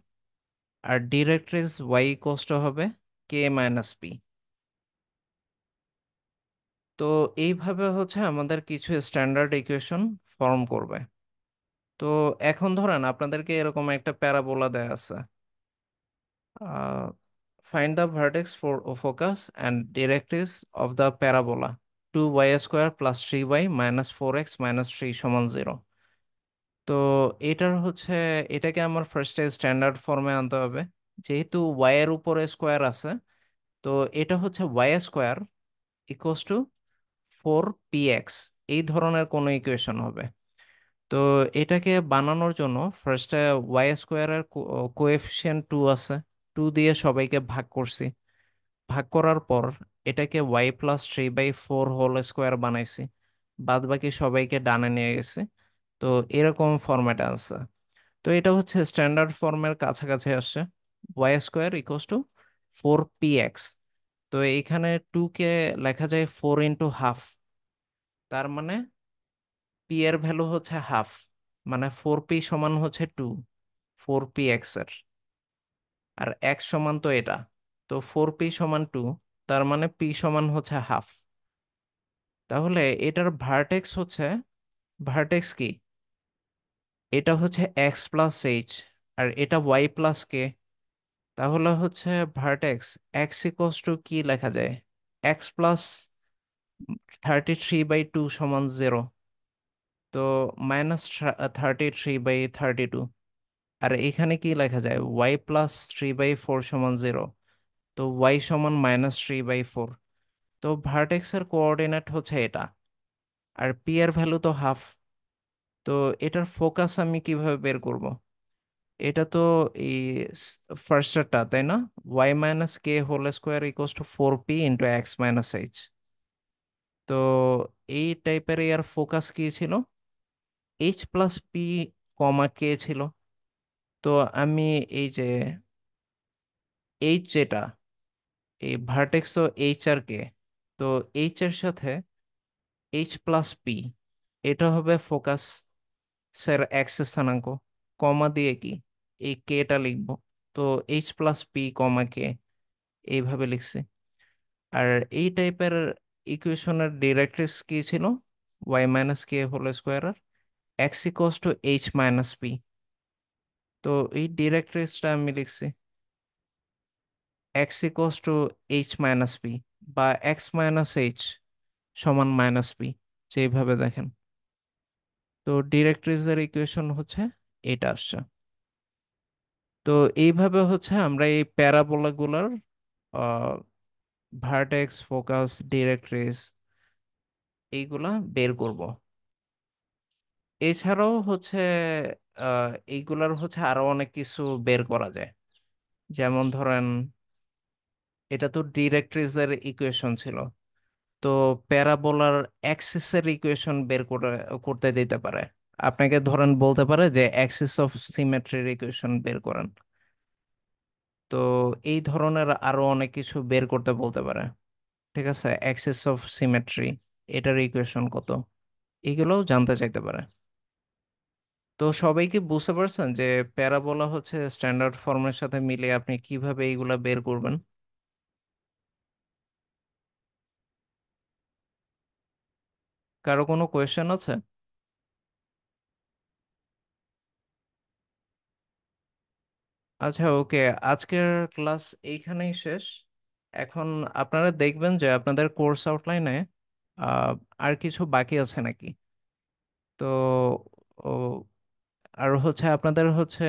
আর ডিরেক্ট্রিক্স ওয়াই কষ্ট হবে কে মাইনাস পি তো এইভাবে হচ্ছে আমাদের কিছু স্ট্যান্ডার্ড ইকুয়েশন ফর্ম করবে তো এখন ধরেন আপনাদেরকে এরকম একটা প্যারাবোলা দেয়া আছে Find the vertex for O focus and directrix of the parabola. 2y square plus 3y minus 4x minus 3 সমান 0. তো এটার হচ্ছে এটাকে আমার ফার্স্টে স্ট্যান্ডার্ড ফর্মে আনতে হবে যেহেতু y এর উপরে স্কোয়ার আছে তো এটা হচ্ছে y square equals two 4px এই ধরনের কোনো ইকুয়েশন হবে তো এটাকে বানানোর জন্য ফার্স্টে y স্কোয়ারের কোএফিশিয়েন্ট 2 আছে টু দিয়ে সবাইকে ভাগ করছি ভাগ করার পর এটাকে y plus three by four whole square বানাইছি বাদ বাকি সবাইকে ডানে নিয়ে গেছে তো এরকম ফরম্যাট আসছে তো এটা হচ্ছে স্ট্যান্ডার্ড ফর্মের কাছাকাছি আসছে y square equals to four p x তো এইখানে টুকে লেখা যায় ফোর ইন্টু হাফ তার মানে পি এর ভ্যালু হচ্ছে হাফ মানে ফোর পি সমান হচ্ছে টু ফোর পি এক্সের আর এক সমান তো এটা তো ফোর পি সমান টু তার মানে পি সমান হচ্ছে হাফ তাহলে এটার ভার্টেক্স হচ্ছে ভার্টেক্স কি এটা হচ্ছে এক্স প্লাস এইচ আর এটা ওয়াই প্লাস কে তাহলে হচ্ছে ভার্টেক্স এক্স ইকোয়াস টু কি লেখা যায় x plus thirty three by two সমান জিরো তো minus thirty three by thirty two আর এখানে কি লেখা যায় y plus three by four সমান জিরো তো ওয়াই সমান মাইনাস থ্রি বাই ফোর তো ভার্টেক্সের কোঅর্ডিনেট হচ্ছে এটা আর পি এর ভ্যালু তো হাফ তো এটার ফোকাস আমি কিভাবে বের করব এটা তো এই ফার্স্টারটা তাই না y minus k whole square equals to four p into x minus h তো এই টাইপের এর ফোকাস কি ছিল h plus p comma k ছিল তো আমি এই যে এইচ যেটা এই ভার্টেক্স ও এইচ আর কে তো এইচ এর সাথে এইচ প্লাস পি এটা হবে ফোকাস স্যার এক্স স্থানাঙ্ক কমা দিয়ে কি এই কেটা লিখবো তো h plus p comma k এইভাবে লিখছি আর এই টাইপের ইকুয়েশনের ডিরেক্টরিস কি ছিল y minus k whole square আর x equals to h minus p তো এই ডিরেক্টরিসটা আমি লিখছি x equals to h minus p বা এক্স মাইনাস এইচ সমান মাইনাস পি যেইভাবে দেখেন তো ডিরেক্ট ইকুয়েশন হচ্ছে এটা আসছে তো এইভাবে হচ্ছে আমরা এই প্যারাবোলাগুলোর ভার্টেক্স ফোকাস ডিরেক্টরিস এইগুলা বের করব এছাড়াও হচ্ছে এইগুলার হচ্ছে আরো অনেক কিছু বের করা যায় যেমন ধরেন এটা তো এর ইকুয়েশন ছিল তো প্যারাবোলার এর ইকুয়েশন বের করে করতে দিতে পারে আপনাকে ধরেন বলতে পারে যে অ্যাক্সিস অফ সিমেট্রির ইকুয়েশন বের করেন তো এই ধরনের আরো অনেক কিছু বের করতে বলতে পারে ঠিক আছে অ্যাক্সিস অফ সিমেট্রি এটার ইকুয়েশন কত এগুলোও জানতে চাইতে পারে তো সবাই কি বুঝতে পারছেন যে প্যারাবোলা হচ্ছে স্ট্যান্ডার্ড ফর্মের সাথে মিলে আপনি কিভাবে এইগুলা বের করবেন কারো কোনো কোয়েশ্চেন আছে আচ্ছা ওকে আজকের ক্লাস এইখানেই শেষ এখন আপনারা দেখবেন যে আপনাদের কোর্স আউটলাইনে আর কিছু বাকি আছে নাকি তো আর হচ্ছে আপনাদের হচ্ছে